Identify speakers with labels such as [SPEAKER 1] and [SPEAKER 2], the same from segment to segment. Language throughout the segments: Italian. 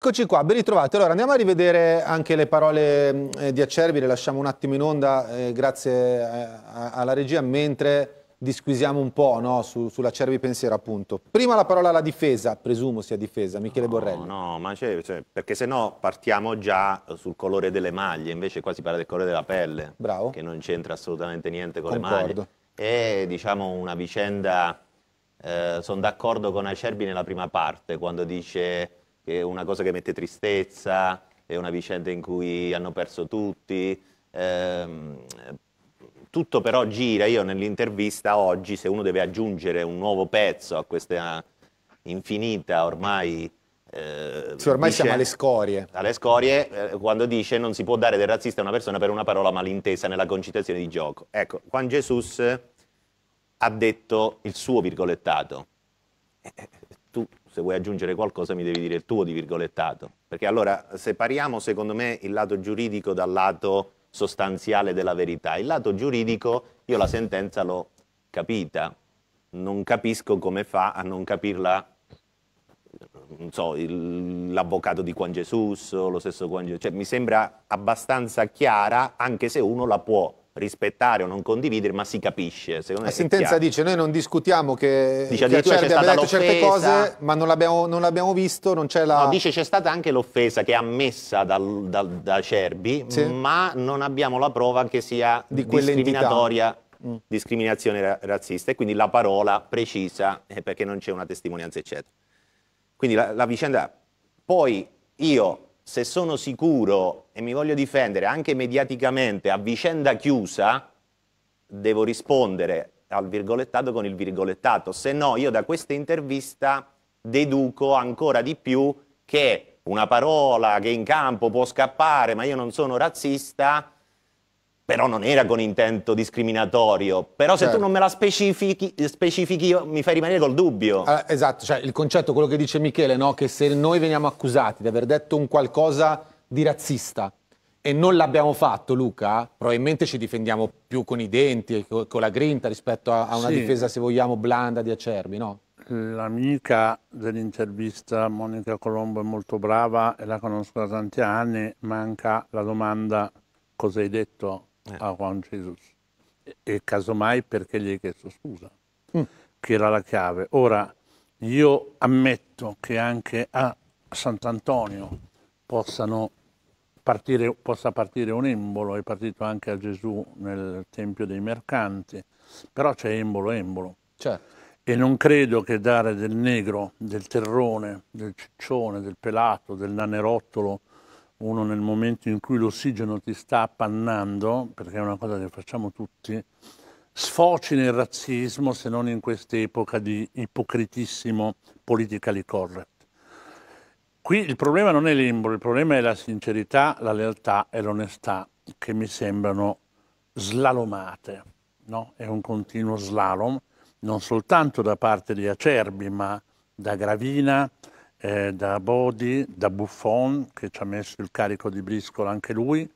[SPEAKER 1] Eccoci qua, ben ritrovati. Allora andiamo a rivedere anche le parole mm, eh, di Acerbi, le lasciamo un attimo in onda eh, grazie eh, a, alla regia mentre disquisiamo un po' no, su, sull'Acerbi pensiero appunto. Prima la parola alla difesa, presumo sia difesa, Michele no, Borrelli.
[SPEAKER 2] No, ma c'è, cioè, perché se no partiamo già sul colore delle maglie, invece qua si parla del colore della pelle, Bravo. che non c'entra assolutamente niente con Concordo. le maglie. È diciamo una vicenda, eh, sono d'accordo con Acerbi nella prima parte quando dice è una cosa che mette tristezza, è una vicenda in cui hanno perso tutti. Ehm, tutto però gira, io nell'intervista oggi, se uno deve aggiungere un nuovo pezzo a questa infinita ormai... Eh, sì, ormai dice, siamo alle
[SPEAKER 1] scorie.
[SPEAKER 2] Alle scorie, eh, quando dice non si può dare del razzista a una persona per una parola malintesa nella concitazione di gioco. Ecco, Juan Jesus ha detto il suo virgolettato se vuoi aggiungere qualcosa mi devi dire il tuo di virgolettato, perché allora separiamo secondo me il lato giuridico dal lato sostanziale della verità. Il lato giuridico io la sentenza l'ho capita, non capisco come fa a non capirla non so, l'avvocato di Juan Jesus, lo stesso Juan Jesus, cioè mi sembra abbastanza chiara anche se uno la può rispettare o non condividere, ma si capisce. La sentenza
[SPEAKER 1] dice noi non discutiamo che dice, addirittura Cervi abbia detto certe cose, ma non l'abbiamo, non l'abbiamo visto, non c'è la... No, dice
[SPEAKER 2] c'è stata anche l'offesa che è ammessa dal, dal, da Cerbi, sì. ma non abbiamo la prova che sia Di discriminatoria. Mm. discriminazione razzista e quindi la parola precisa perché non c'è una testimonianza eccetera quindi la, la vicenda poi io se sono sicuro e mi voglio difendere anche mediaticamente a vicenda chiusa, devo rispondere al virgolettato con il virgolettato, se no io da questa intervista deduco ancora di più che una parola che in campo può scappare, ma io non sono razzista, però non era con intento discriminatorio. Però se certo. tu non me la specifichi, specifichi, mi fai rimanere col dubbio.
[SPEAKER 1] Allora, ah, esatto, cioè il concetto, quello che dice Michele, no? che se noi veniamo accusati di aver detto un qualcosa di razzista e non l'abbiamo fatto, Luca, probabilmente ci difendiamo più con i denti, e con la grinta, rispetto a, a una sì. difesa, se vogliamo, blanda di
[SPEAKER 3] acerbi, no? L'amica dell'intervista Monica Colombo è molto brava e la conosco da tanti anni, manca la domanda cosa hai detto eh. a Juan Jesus E, casomai perché gli hai chiesto scusa, mm. che era la chiave. Ora, io ammetto che anche a Sant'Antonio partire, possa partire un embolo, è partito anche a Gesù nel Tempio dei Mercanti, però c'è embolo embolo. Certo. E non credo che dare del negro, del terrone, del ciccione, del pelato, del nanerottolo uno nel momento in cui l'ossigeno ti sta appannando, perché è una cosa che facciamo tutti, sfoci nel razzismo se non in quest'epoca di ipocritissimo politically correct. Qui il problema non è l'imbro, il problema è la sincerità, la lealtà e l'onestà che mi sembrano slalomate. No? È un continuo slalom, non soltanto da parte di Acerbi, ma da Gravina, eh, da Bodi, da Buffon, che ci ha messo il carico di briscola anche lui,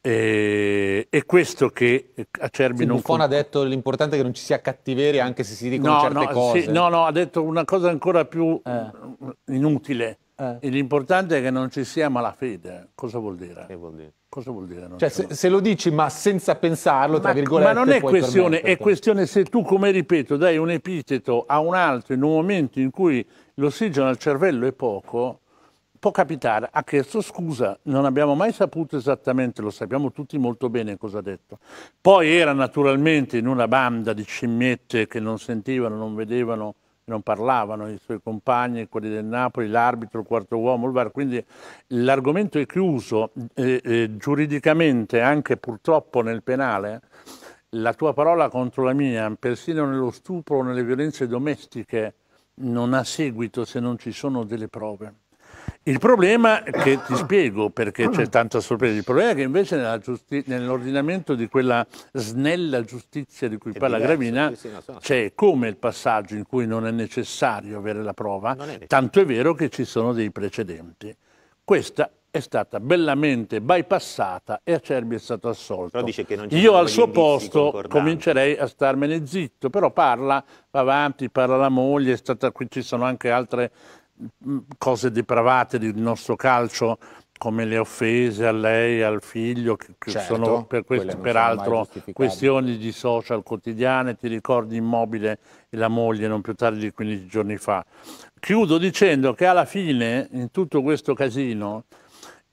[SPEAKER 3] e, e, questo che Acerbi sì, non... Buffon ha
[SPEAKER 1] detto l'importante è che non ci sia cattiveria anche se si dicono no, certe no, cose. Sì, no,
[SPEAKER 3] no, ha detto una cosa ancora più eh. inutile. Eh. L'importante è che non ci sia malafede. Eh. Cosa vuol dire? Che vuol dire? Cosa vuol dire? Cioè, se, se, lo dici ma senza pensarlo, ma, tra virgolette... Ma non è questione, è questione se tu, come ripeto, dai un epiteto a un altro in un momento in cui l'ossigeno al cervello è poco, può capitare, ha chiesto scusa, non abbiamo mai saputo esattamente, lo sappiamo tutti molto bene cosa ha detto. Poi era naturalmente in una banda di scimmiette che non sentivano, non vedevano, non parlavano, i suoi compagni, quelli del Napoli, l'arbitro, il quarto uomo, il VAR, quindi l'argomento è chiuso eh, eh, giuridicamente, anche purtroppo nel penale, la tua parola contro la mia, persino nello stupro, nelle violenze domestiche, non ha seguito se non ci sono delle prove. Il problema che ti spiego perché c'è tanta sorpresa, il problema è che invece nell'ordinamento di quella snella giustizia di cui è parla Gravina sì, sì, no, sono... c'è come il passaggio in cui non è necessario avere la prova, è tanto è vero che ci sono dei precedenti. Questa è stata bellamente bypassata e Acerbi è stato assolto. Io al suo posto comincerei a starmene zitto, però parla, va avanti, parla la moglie, stata, qui ci sono anche altre mm, cose depravate del nostro calcio come le offese a lei, al figlio, che certo, sono per questi, peraltro questioni di social quotidiane, ti ricordi Immobile e la moglie non più tardi di 15 giorni fa. Chiudo dicendo che alla fine, in tutto questo casino,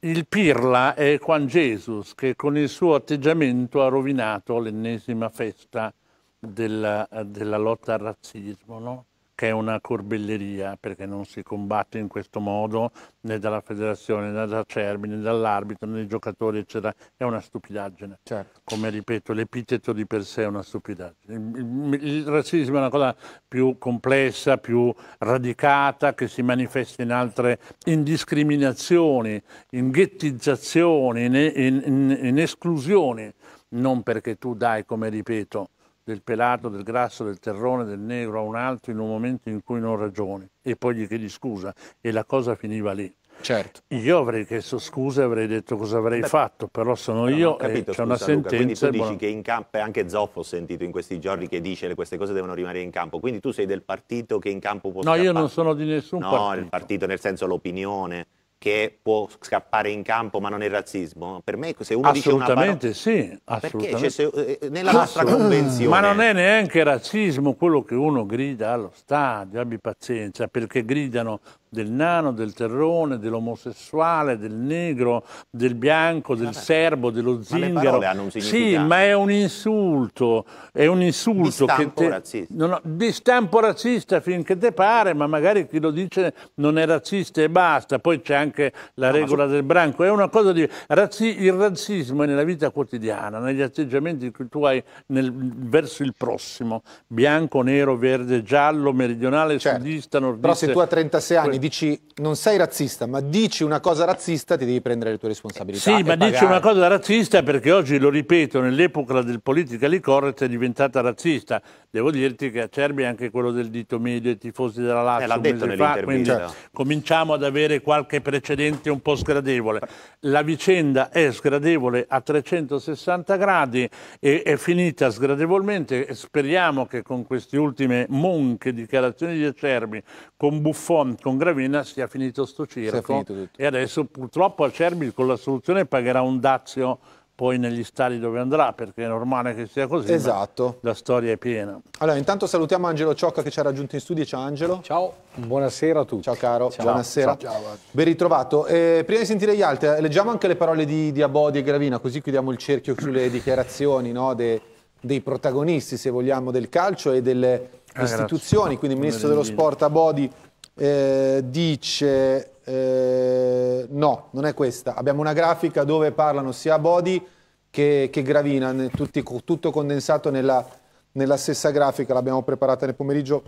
[SPEAKER 3] il Pirla è Juan Jesus che con il suo atteggiamento ha rovinato l'ennesima festa della, della lotta al razzismo. No? che è una corbelleria perché non si combatte in questo modo né dalla federazione, né da Cerbi, né dall'arbitro, né dai giocatori, eccetera. È una stupidaggine. Certo. Come ripeto, l'epiteto di per sé è una stupidaggine. Il, il, il razzismo è una cosa più complessa, più radicata, che si manifesta in altre indiscriminazioni, in ghettizzazioni, in, in, in, in esclusioni, non perché tu dai, come ripeto, del pelato, del grasso, del terrone, del negro a un altro in un momento in cui non ragioni e poi gli chiedi scusa e la cosa finiva lì. Certo. Io avrei chiesto scusa e avrei detto cosa avrei Beh, fatto, però sono no, io capito, e c'è una Luca, sentenza. quindi tu dici buona... che
[SPEAKER 2] in campo, anche Zoffo ho sentito in questi giorni che dice che queste cose devono rimanere in campo, quindi tu sei del partito che in campo può No, scappare. io non
[SPEAKER 3] sono di nessun no, partito. No, il
[SPEAKER 2] partito nel senso l'opinione che può scappare in campo ma non è razzismo? Per me se uno dice una parola...
[SPEAKER 3] Sì, assolutamente sì,
[SPEAKER 2] cioè, eh, eh, nella nostra convenzione... Ma
[SPEAKER 3] non è neanche razzismo quello che uno grida allo stadio, abbi pazienza, perché gridano del nano, del terrone, dell'omosessuale, del negro, del bianco, del Vabbè. serbo, dello zingaro. Ma le hanno un sì, ma è un insulto, è un insulto di stampo che te, razzista. Non, di stampo razzista finché te pare, ma magari chi lo dice non è razzista e basta. Poi c'è anche la no, regola su... del branco, è una cosa di razzi, il razzismo è nella vita quotidiana, negli atteggiamenti che tu hai nel, verso il prossimo, bianco, nero, verde, giallo, meridionale, certo. sudista, nordista. Però se tu a 36 anni
[SPEAKER 1] dici non sei razzista, ma dici una cosa razzista, ti devi prendere le tue responsabilità. Sì, ma pagare. dici una
[SPEAKER 3] cosa razzista perché oggi, lo ripeto, nell'epoca del politically correct è diventata razzista. Devo dirti che Acerbi è anche quello del dito medio, i tifosi della Lazio. Eh, l'ha detto fa, quindi certo. cominciamo ad avere qualche precedente un po' sgradevole. La vicenda è sgradevole a 360 gradi e è finita sgradevolmente. Speriamo che con queste ultime monche dichiarazioni di Acerbi, con Buffon, con Gregorio, Gravina sia finito sto circo finito e adesso purtroppo Acerbi con la soluzione pagherà un dazio poi negli stadi dove andrà, perché è normale che sia così. Esatto. La storia è piena.
[SPEAKER 1] Allora, intanto salutiamo Angelo Ciocca che ci ha raggiunto in studio. Ciao Angelo. Ciao, buonasera a tutti. Ciao caro, Ciao. buonasera. Ciao. Ciao.
[SPEAKER 3] Ben ritrovato.
[SPEAKER 1] Eh, prima di sentire gli altri, eh, leggiamo anche le parole di, di Abodi e Gravina, così chiudiamo il cerchio sulle dichiarazioni no, de, dei protagonisti, se vogliamo, del calcio e delle ah, istituzioni. Grazie. Quindi il ministro dello sport Abodi eh, dice eh, no, non è questa. Abbiamo una grafica dove parlano sia Body che, che Gravina, tutti, tutto condensato nella, nella stessa grafica, l'abbiamo preparata nel pomeriggio,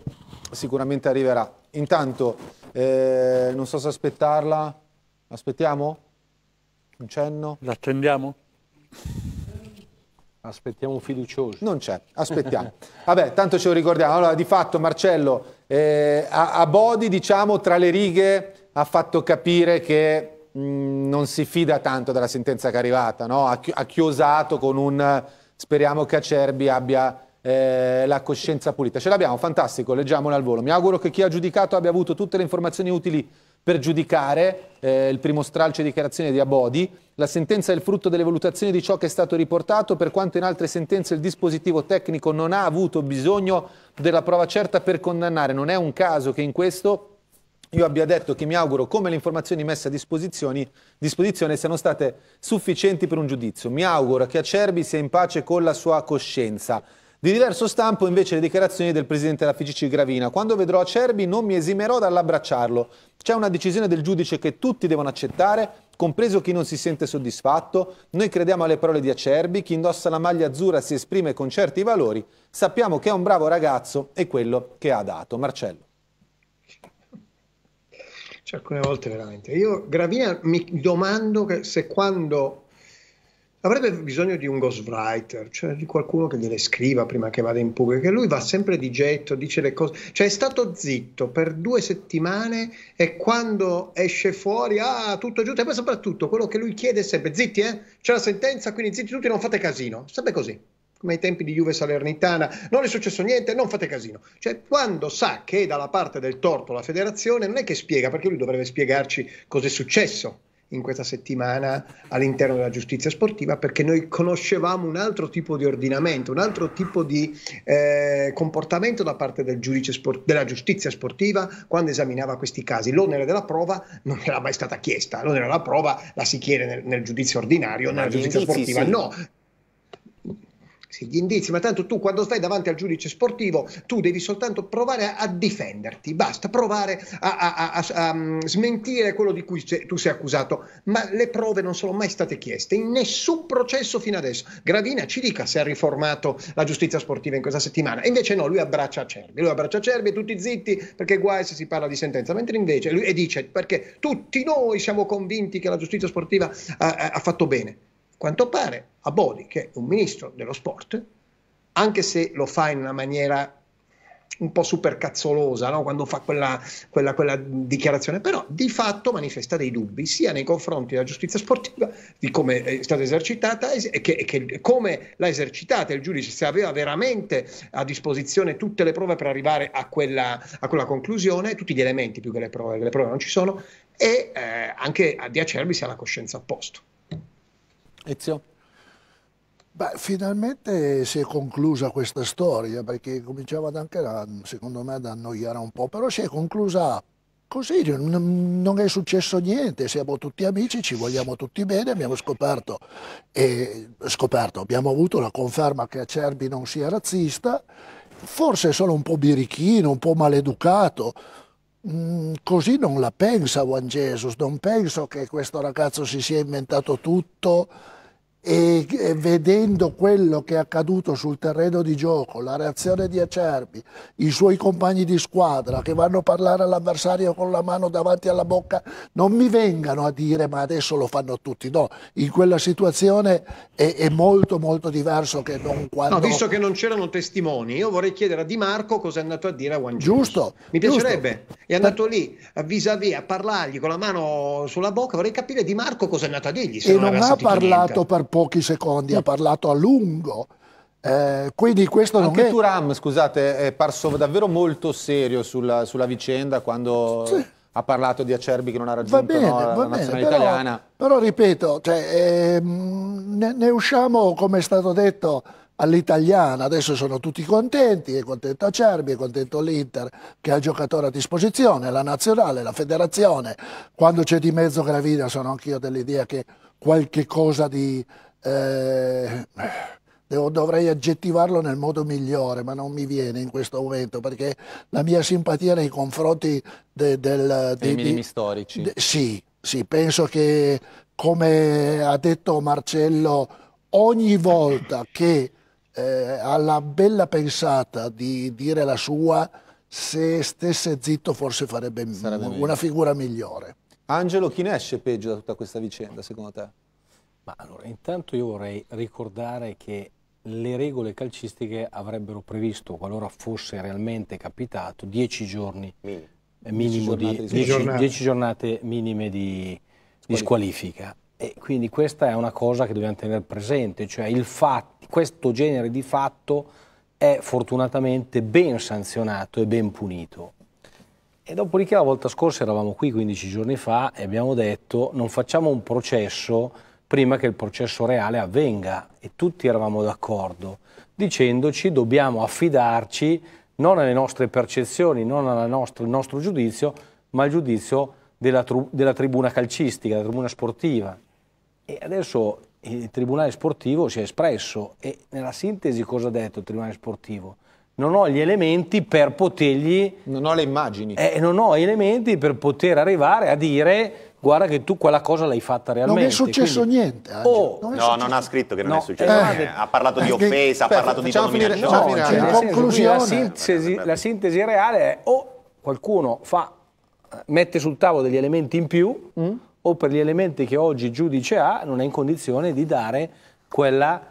[SPEAKER 1] sicuramente arriverà. Intanto, eh, non so se aspettarla, aspettiamo? Un cenno? L'attendiamo?
[SPEAKER 4] Aspettiamo fiducioso. Non c'è, aspettiamo.
[SPEAKER 1] Vabbè, tanto ce lo ricordiamo. Allora, di fatto Marcello eh, a, a Bodi, diciamo, tra le righe ha fatto capire che mh, mm, non si fida tanto della sentenza che è arrivata, no? ha, ha, chiosato con un speriamo che Acerbi abbia eh, la coscienza pulita. Ce l'abbiamo, fantastico, leggiamolo al volo. Mi auguro che chi ha giudicato abbia avuto tutte le informazioni utili per giudicare eh, il primo stralcio di dichiarazione di Abodi. La sentenza è il frutto delle valutazioni di ciò che è stato riportato, per quanto in altre sentenze il dispositivo tecnico non ha avuto bisogno della prova certa per condannare. Non è un caso che in questo io abbia detto che mi auguro come le informazioni messe a disposizione, disposizione siano state sufficienti per un giudizio. Mi auguro che Acerbi sia in pace con la sua coscienza di diverso stampo invece le dichiarazioni del presidente della FIGC Gravina. Quando vedrò Acerbi non mi esimerò dall'abbracciarlo. C'è una decisione del giudice che tutti devono accettare, compreso chi non si sente soddisfatto. Noi crediamo alle parole di Acerbi, chi indossa la maglia azzurra si esprime con certi valori. Sappiamo che è un bravo ragazzo e quello che ha dato. Marcello.
[SPEAKER 5] Cioè, alcune volte veramente. Io Gravina mi domando se quando avrebbe bisogno di un ghostwriter, cioè di qualcuno che gliele scriva prima che vada in pubblico, che lui va sempre di getto, dice le cose, cioè è stato zitto per due settimane e quando esce fuori, ah, tutto giusto, e poi soprattutto quello che lui chiede è sempre, zitti, eh, c'è la sentenza, quindi zitti tutti, non fate casino, sempre così come ai tempi di Juve Salernitana, non è successo niente, non fate casino. Cioè, quando sa che è dalla parte del torto la federazione, non è che spiega, perché lui dovrebbe spiegarci cos'è successo in questa settimana all'interno della giustizia sportiva perché noi conoscevamo un altro tipo di ordinamento, un altro tipo di eh, comportamento da parte del giudice sport- della giustizia sportiva quando esaminava questi casi. L'onere della prova non era mai stata chiesta, l'onere della prova la si chiede nel, nel giudizio ordinario, Ma nella giustizia sportiva sì. no sì, gli indizi, ma tanto tu quando stai davanti al giudice sportivo tu devi soltanto provare a, a difenderti, basta provare a, a, a, mm, smentire quello di cui tu sei accusato, ma le prove non sono mai state chieste in nessun processo fino adesso. Gravina ci dica se ha riformato la giustizia sportiva in questa settimana, e invece no, lui abbraccia Cervi, lui abbraccia Cervi e tutti zitti perché guai se si parla di sentenza, mentre invece lui e dice perché tutti noi siamo convinti che la giustizia sportiva ha, ha fatto bene. Quanto pare a Bodi, che è un ministro dello sport, anche se lo fa in una maniera un po' supercazzolosa no? quando fa quella, quella, quella, dichiarazione, però di fatto manifesta dei dubbi sia nei confronti della giustizia sportiva, di come è stata esercitata e che, che, come l'ha esercitata il giudice, se aveva veramente a disposizione tutte le prove per arrivare a quella, a quella conclusione, tutti gli elementi più che le prove, che le prove non ci sono, e eh, anche a Di Acerbi se ha la coscienza a posto.
[SPEAKER 6] Ezio. Beh, finalmente si è conclusa questa storia perché cominciava anche, da, secondo me, ad annoiare un po', però si è conclusa così, cioè, non è successo niente, siamo tutti amici, ci vogliamo tutti bene, abbiamo scoperto, e, scoperto abbiamo avuto la conferma che Acerbi non sia razzista, forse solo un po' birichino, un po' maleducato, Mm, così non la pensa Juan Jesus, non penso che questo ragazzo si sia inventato tutto e, vedendo quello che è accaduto sul terreno di gioco, la reazione di Acerbi, i suoi compagni di squadra che vanno a parlare all'avversario con la mano davanti alla bocca, non mi vengano a dire ma adesso lo fanno tutti. No, in quella situazione è, è molto molto diverso che non quando... No, visto che
[SPEAKER 5] non c'erano testimoni, io vorrei chiedere a Di Marco cosa è andato a dire a Juan Giusto. Mi piacerebbe. Giusto. È andato lì vis-à-vis a parlargli con la mano sulla bocca, vorrei
[SPEAKER 1] capire Di Marco cosa è andato a dirgli. e non, non ha parlato
[SPEAKER 6] per pochi secondi, ha parlato a lungo. Eh, quindi questo Anche non è...
[SPEAKER 1] Turam, scusate, è parso davvero molto serio sulla, sulla vicenda quando... Sì ha parlato di Acerbi che non ha raggiunto bene, no, la, bene, però, italiana.
[SPEAKER 6] Però ripeto, cioè, ehm, ne, ne, usciamo, come è stato detto, all'italiana. Adesso sono tutti contenti, è contento Acerbi, è contento l'Inter che ha il giocatore a disposizione, la nazionale, la federazione. Quando c'è di mezzo Gravina sono anch'io dell'idea che qualche cosa di... Eh, dovrei aggettivarlo nel modo migliore, ma non mi viene in questo momento, perché la mia simpatia nei confronti de, del... Dei minimi di,
[SPEAKER 1] storici. De,
[SPEAKER 6] sì, sì, penso che come ha detto Marcello, ogni volta che eh, la bella pensata di dire la sua, se stesse zitto forse farebbe una figura migliore.
[SPEAKER 1] Angelo, chi ne esce peggio da tutta questa vicenda, secondo te?
[SPEAKER 4] Ma allora, intanto io vorrei ricordare che le regole calcistiche avrebbero previsto, qualora fosse realmente capitato, 10 giorni Mini. minimo 10 eh, di, giornate. 10 giornate minime di, di squalifica. E quindi questa è una cosa che dobbiamo tenere presente, cioè fatto, questo genere di fatto è fortunatamente ben sanzionato e ben punito. E dopodiché la volta scorsa eravamo qui 15 giorni fa e abbiamo detto non facciamo un processo prima che il processo reale avvenga e tutti eravamo d'accordo dicendoci dobbiamo affidarci non alle nostre percezioni, non al nostro, nostro giudizio, ma al giudizio della, della tribuna calcistica, della tribuna sportiva. E adesso il Tribunale Sportivo si è espresso e nella sintesi cosa ha detto il Tribunale Sportivo? non ho gli elementi per potergli... Non ho le immagini. Eh, non ho elementi per poter arrivare a dire guarda che tu quella cosa l'hai fatta realmente. Non è successo quindi... niente. Oh, non no, successo... non
[SPEAKER 2] ha scritto che non no, è successo eh. niente. Eh, ha parlato di eh, offesa, per, ha parlato di dominazione. No, no, cioè, conclusione. La
[SPEAKER 4] sintesi, la sintesi, reale è o qualcuno fa, mette sul tavolo degli elementi in più mm? o per gli elementi che oggi il giudice ha non è in condizione di dare quella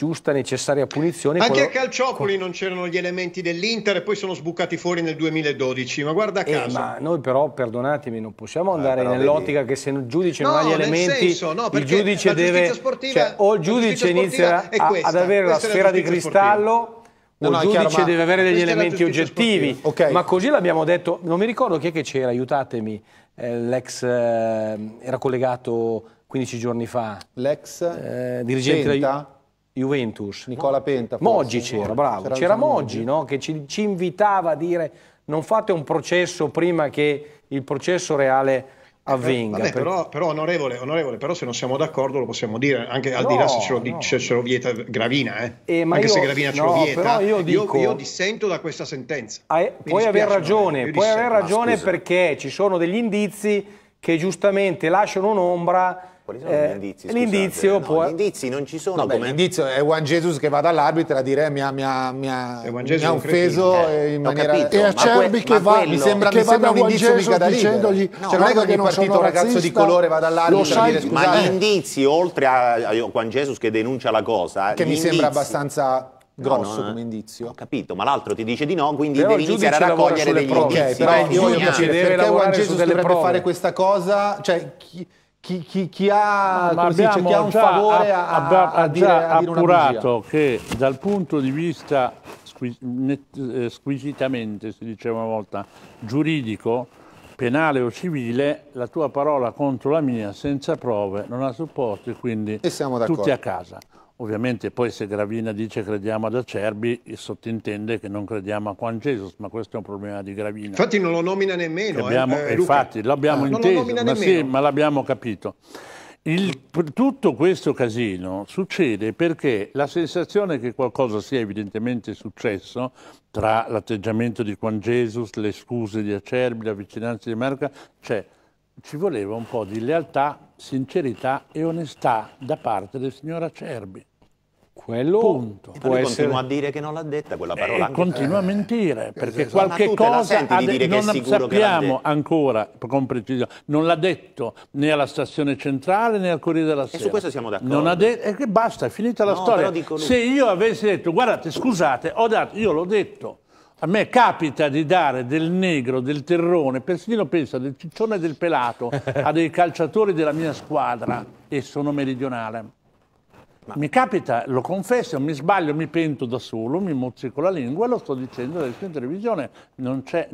[SPEAKER 4] giusta, necessaria punizione. Anche quello... a
[SPEAKER 5] Calciopoli non c'erano gli elementi dell'Inter e poi sono sbucati fuori nel
[SPEAKER 4] 2012, ma guarda caso. Eh, ma noi però, perdonatemi, non possiamo andare eh, nell'ottica che se il giudice no, non ha gli elementi, senso, no, il giudice deve... Sportiva, cioè, o il giudice inizia questa, ad avere la sfera la di cristallo... Sportiva.
[SPEAKER 3] No, no, il giudice chiaro, deve avere degli elementi oggettivi, okay. ma
[SPEAKER 4] così l'abbiamo detto, non mi ricordo chi è che c'era, aiutatemi, eh, l'ex eh, era collegato 15 giorni fa, l'ex eh, dirigente Genta. Juventus. Nicola Penta. Forse. Moggi c'era, bravo. C'era Moggi no? che ci, ci, invitava a dire non fate un processo prima che il processo reale eh, avvenga. Vabbè, per... però, però
[SPEAKER 5] onorevole, onorevole, però se non siamo d'accordo lo possiamo dire, anche al no, di là se ce, lo, no. se ce lo vieta Gravina,
[SPEAKER 4] eh. Eh, anche io, se Gravina ce lo vieta, io, dico, io, io,
[SPEAKER 5] dissento da questa sentenza. Ah, eh, eh
[SPEAKER 4] puoi aver ragione, puoi aver ragione perché ci sono degli indizi che giustamente lasciano un'ombra quali
[SPEAKER 1] sono gli eh,
[SPEAKER 3] indizi? Scusate?
[SPEAKER 4] L'indizio no, può... Gli indizi non ci sono. No, beh, l'indizio è Juan Jesus
[SPEAKER 1] che va dall'arbitro a dire mi ha, mi ha, mi ha, mi ha offeso eh, in maniera... Capito, e Acerbi che va, quello, mi sembra, che mi sembra un indizio mica da dicendogli... No, cioè, non è che ogni partito un ragazzo razzista, di colore va
[SPEAKER 2] dall'arbitro a dire scusate. Ma gli indizi, oltre a Juan Jesus che denuncia la cosa... Che mi sembra
[SPEAKER 1] abbastanza grosso no, no, come
[SPEAKER 2] indizio. Ho capito, ma l'altro ti dice di no, quindi però devi iniziare a raccogliere degli
[SPEAKER 1] prove. indizi. Okay, però io voglio capire perché Juan Jesus dovrebbe fare questa cosa, cioè chi, chi, chi, chi, ha, no, dice, cioè, chi, ha, un già, favore ha già a dire appurato
[SPEAKER 3] che dal punto di vista eh, squisitamente, si diceva una volta, giuridico, penale o civile, la tua parola contro la mia senza prove non ha supporto e quindi e tutti a casa. Ovviamente poi se Gravina dice crediamo ad Acerbi, sottintende che non crediamo a Juan Jesus, ma questo è un problema di Gravina. Infatti non lo nomina nemmeno. Abbiamo, eh, infatti l'abbiamo ah, inteso, ma, sì, ma l'abbiamo capito. Il, tutto questo casino succede perché la sensazione che qualcosa sia evidentemente successo tra l'atteggiamento di Juan Jesus, le scuse di Acerbi, la vicinanza di Marca, Cioè, ci voleva un po' di lealtà, sincerità e onestà da parte del signor Acerbi quello Punto. può essere... continua a
[SPEAKER 2] dire che non l'ha detta quella eh, parola. E continua a
[SPEAKER 3] mentire, perché esatto. qualche cosa ad... di non sappiamo ancora con precisione, non l'ha detto né alla stazione centrale né al Corriere della Sera. E su questo siamo d'accordo. Non ha detto, e che basta, è finita la no, storia. Se io avessi detto, guardate, scusate, ho dato, io l'ho detto, a me capita di dare del negro, del terrone, persino penso del ciccione e del pelato a dei calciatori della mia squadra e sono meridionale. Ma mi capita, lo confesso, mi sbaglio, mi pento da solo, mi mozzico la lingua, e lo sto dicendo adesso in televisione, non c'è,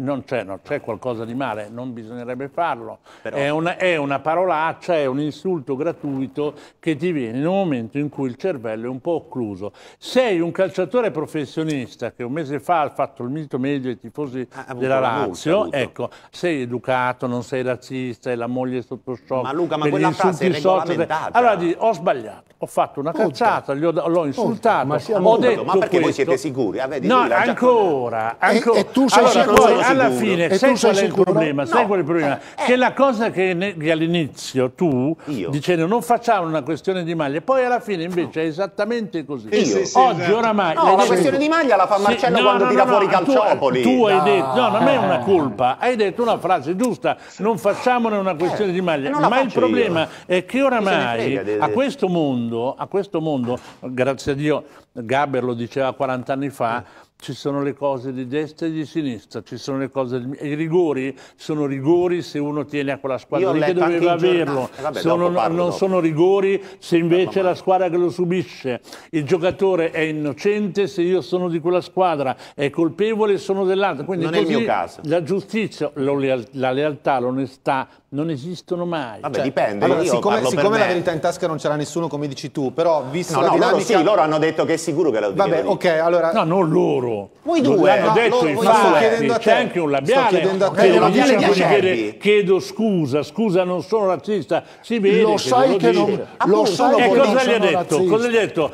[SPEAKER 3] qualcosa di male, non bisognerebbe farlo. Però... È, una, è, una, parolaccia, è un insulto gratuito che ti viene in un momento in cui il cervello è un po' occluso. Sei un calciatore professionista che un mese fa ha fatto il mito medio ai tifosi ha, della Lazio, multa, ecco, sei educato, non sei razzista e la moglie è sotto shock. Ma Luca, ma quella frase è regolamentata. Social... Allora ho sbagliato, ho fatto una cacciato, l'ho insultato. Ma, siamo detto ma perché questo. voi siete sicuri? Ah, vedi, no, ancora, ancora. E, e, tu sei allora, sicuro? Poi, alla fine, e sai qual è il problema? Sai qual è il problema? Che la cosa che, ne, all'inizio tu Io. dicendo non facciamo una questione di maglia, poi alla fine invece è esattamente così. Io. Sì, Oggi esatto. oramai. No, la detto. questione di maglia la fa Marcello sì, no, quando no, tira fuori Calciopoli. Tu, hai detto, no, non è eh. una colpa, hai detto una frase giusta, non facciamone una questione eh. di maglia. Ma il problema è che oramai a questo mondo, a questo questo mondo, grazie a Dio, Gaber lo diceva 40 anni fa, ci sono le cose di destra e di sinistra, ci sono le cose di... i rigori sono rigori se uno tiene a quella squadra che doveva averlo, eh, Vabbè, sono, non dopo. sono rigori se invece la squadra che lo subisce, il giocatore è innocente se io sono di quella squadra, è colpevole sono dell'altra, quindi non è il mio caso. la giustizia, la lealtà, l'onestà non esistono mai. Vabbè, cioè, dipende. Allora, siccome, siccome la
[SPEAKER 1] verità in tasca non c'era nessuno, come dici tu, però visto no, la no, dinamica... loro sì, loro
[SPEAKER 2] hanno detto che è sicuro che la Vabbè, ok, allora... No, non loro loro.
[SPEAKER 3] Voi due. L'hanno no, detto no, infatti, c'è anche un labiale. Sto chiedendo a te. chiedo scusa, scusa non sono razzista. Si vede lo che sai che non... Lo sai e cosa gli ha detto? Cosa gli ha detto?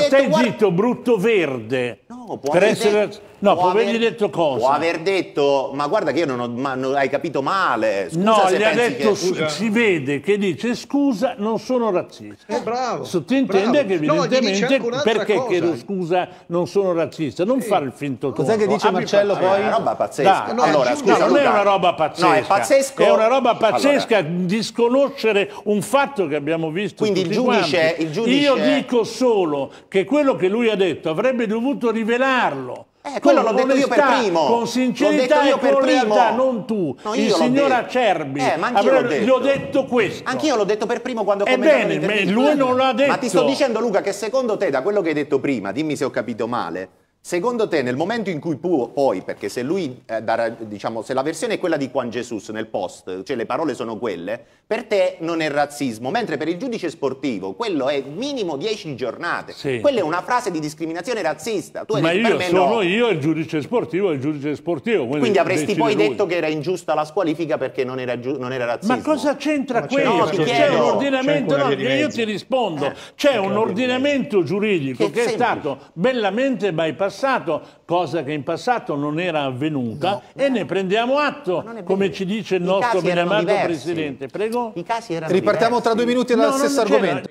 [SPEAKER 3] Stai zitto, brutto verde. No, può per essere... No, può, può aver detto cosa? Può aver detto,
[SPEAKER 2] ma guarda che io non ho, ma, non, hai capito male. Scusa no, gli ha detto, che... si
[SPEAKER 3] vede che dice scusa, non sono razzista. Eh, bravo. Sottintende bravo. che evidentemente no, perché cosa. chiedo scusa, non sono razzista. Non eh. fare il finto Cos'è che dice Abbi ah, Marcello poi? Ah, è una roba pazzesca. No, allora, scusa, no, non è una roba pazzesca. No, è pazzesco. È una roba pazzesca allora. disconoscere un fatto che abbiamo visto Quindi il giudice, il giudice... Io dico solo che quello che lui ha detto avrebbe dovuto rivelarlo eh, quello l'ho detto io per primo. Con sincerità e con realtà, non tu. No, il signor Acerbi. Eh, ma anch'io l'ho detto. detto. questo. Anch'io
[SPEAKER 2] l'ho detto per primo quando ho eh Ebbene, lui non l'ha detto. Ma ti sto dicendo, Luca, che secondo te, da quello che hai detto prima, dimmi se ho capito male, Secondo te, nel momento in cui poi, perché se, lui, eh, darà, diciamo, se la versione è quella di Juan Jesus nel post, cioè le parole sono quelle, per te non è razzismo, mentre per il giudice sportivo quello è minimo 10 giornate. Sì. Quella è una frase di discriminazione razzista. Tu Ma detto, io sono no.
[SPEAKER 3] io il giudice sportivo e il giudice sportivo. Quindi, quindi avresti poi lui. detto
[SPEAKER 2] che era ingiusta la squalifica perché non era, non era razzismo. Ma cosa c'entra questo? No, c'è un ordinamento, no, io ti
[SPEAKER 3] rispondo, eh, c'è un ordinamento giuridico che, che è stato bellamente bypassato passato, cosa che in passato non era avvenuta no, e no. ne prendiamo atto, come ci dice il I nostro benamato Presidente. Prego? I casi erano Ripartiamo diversi. tra due minuti dal no, stesso argomento.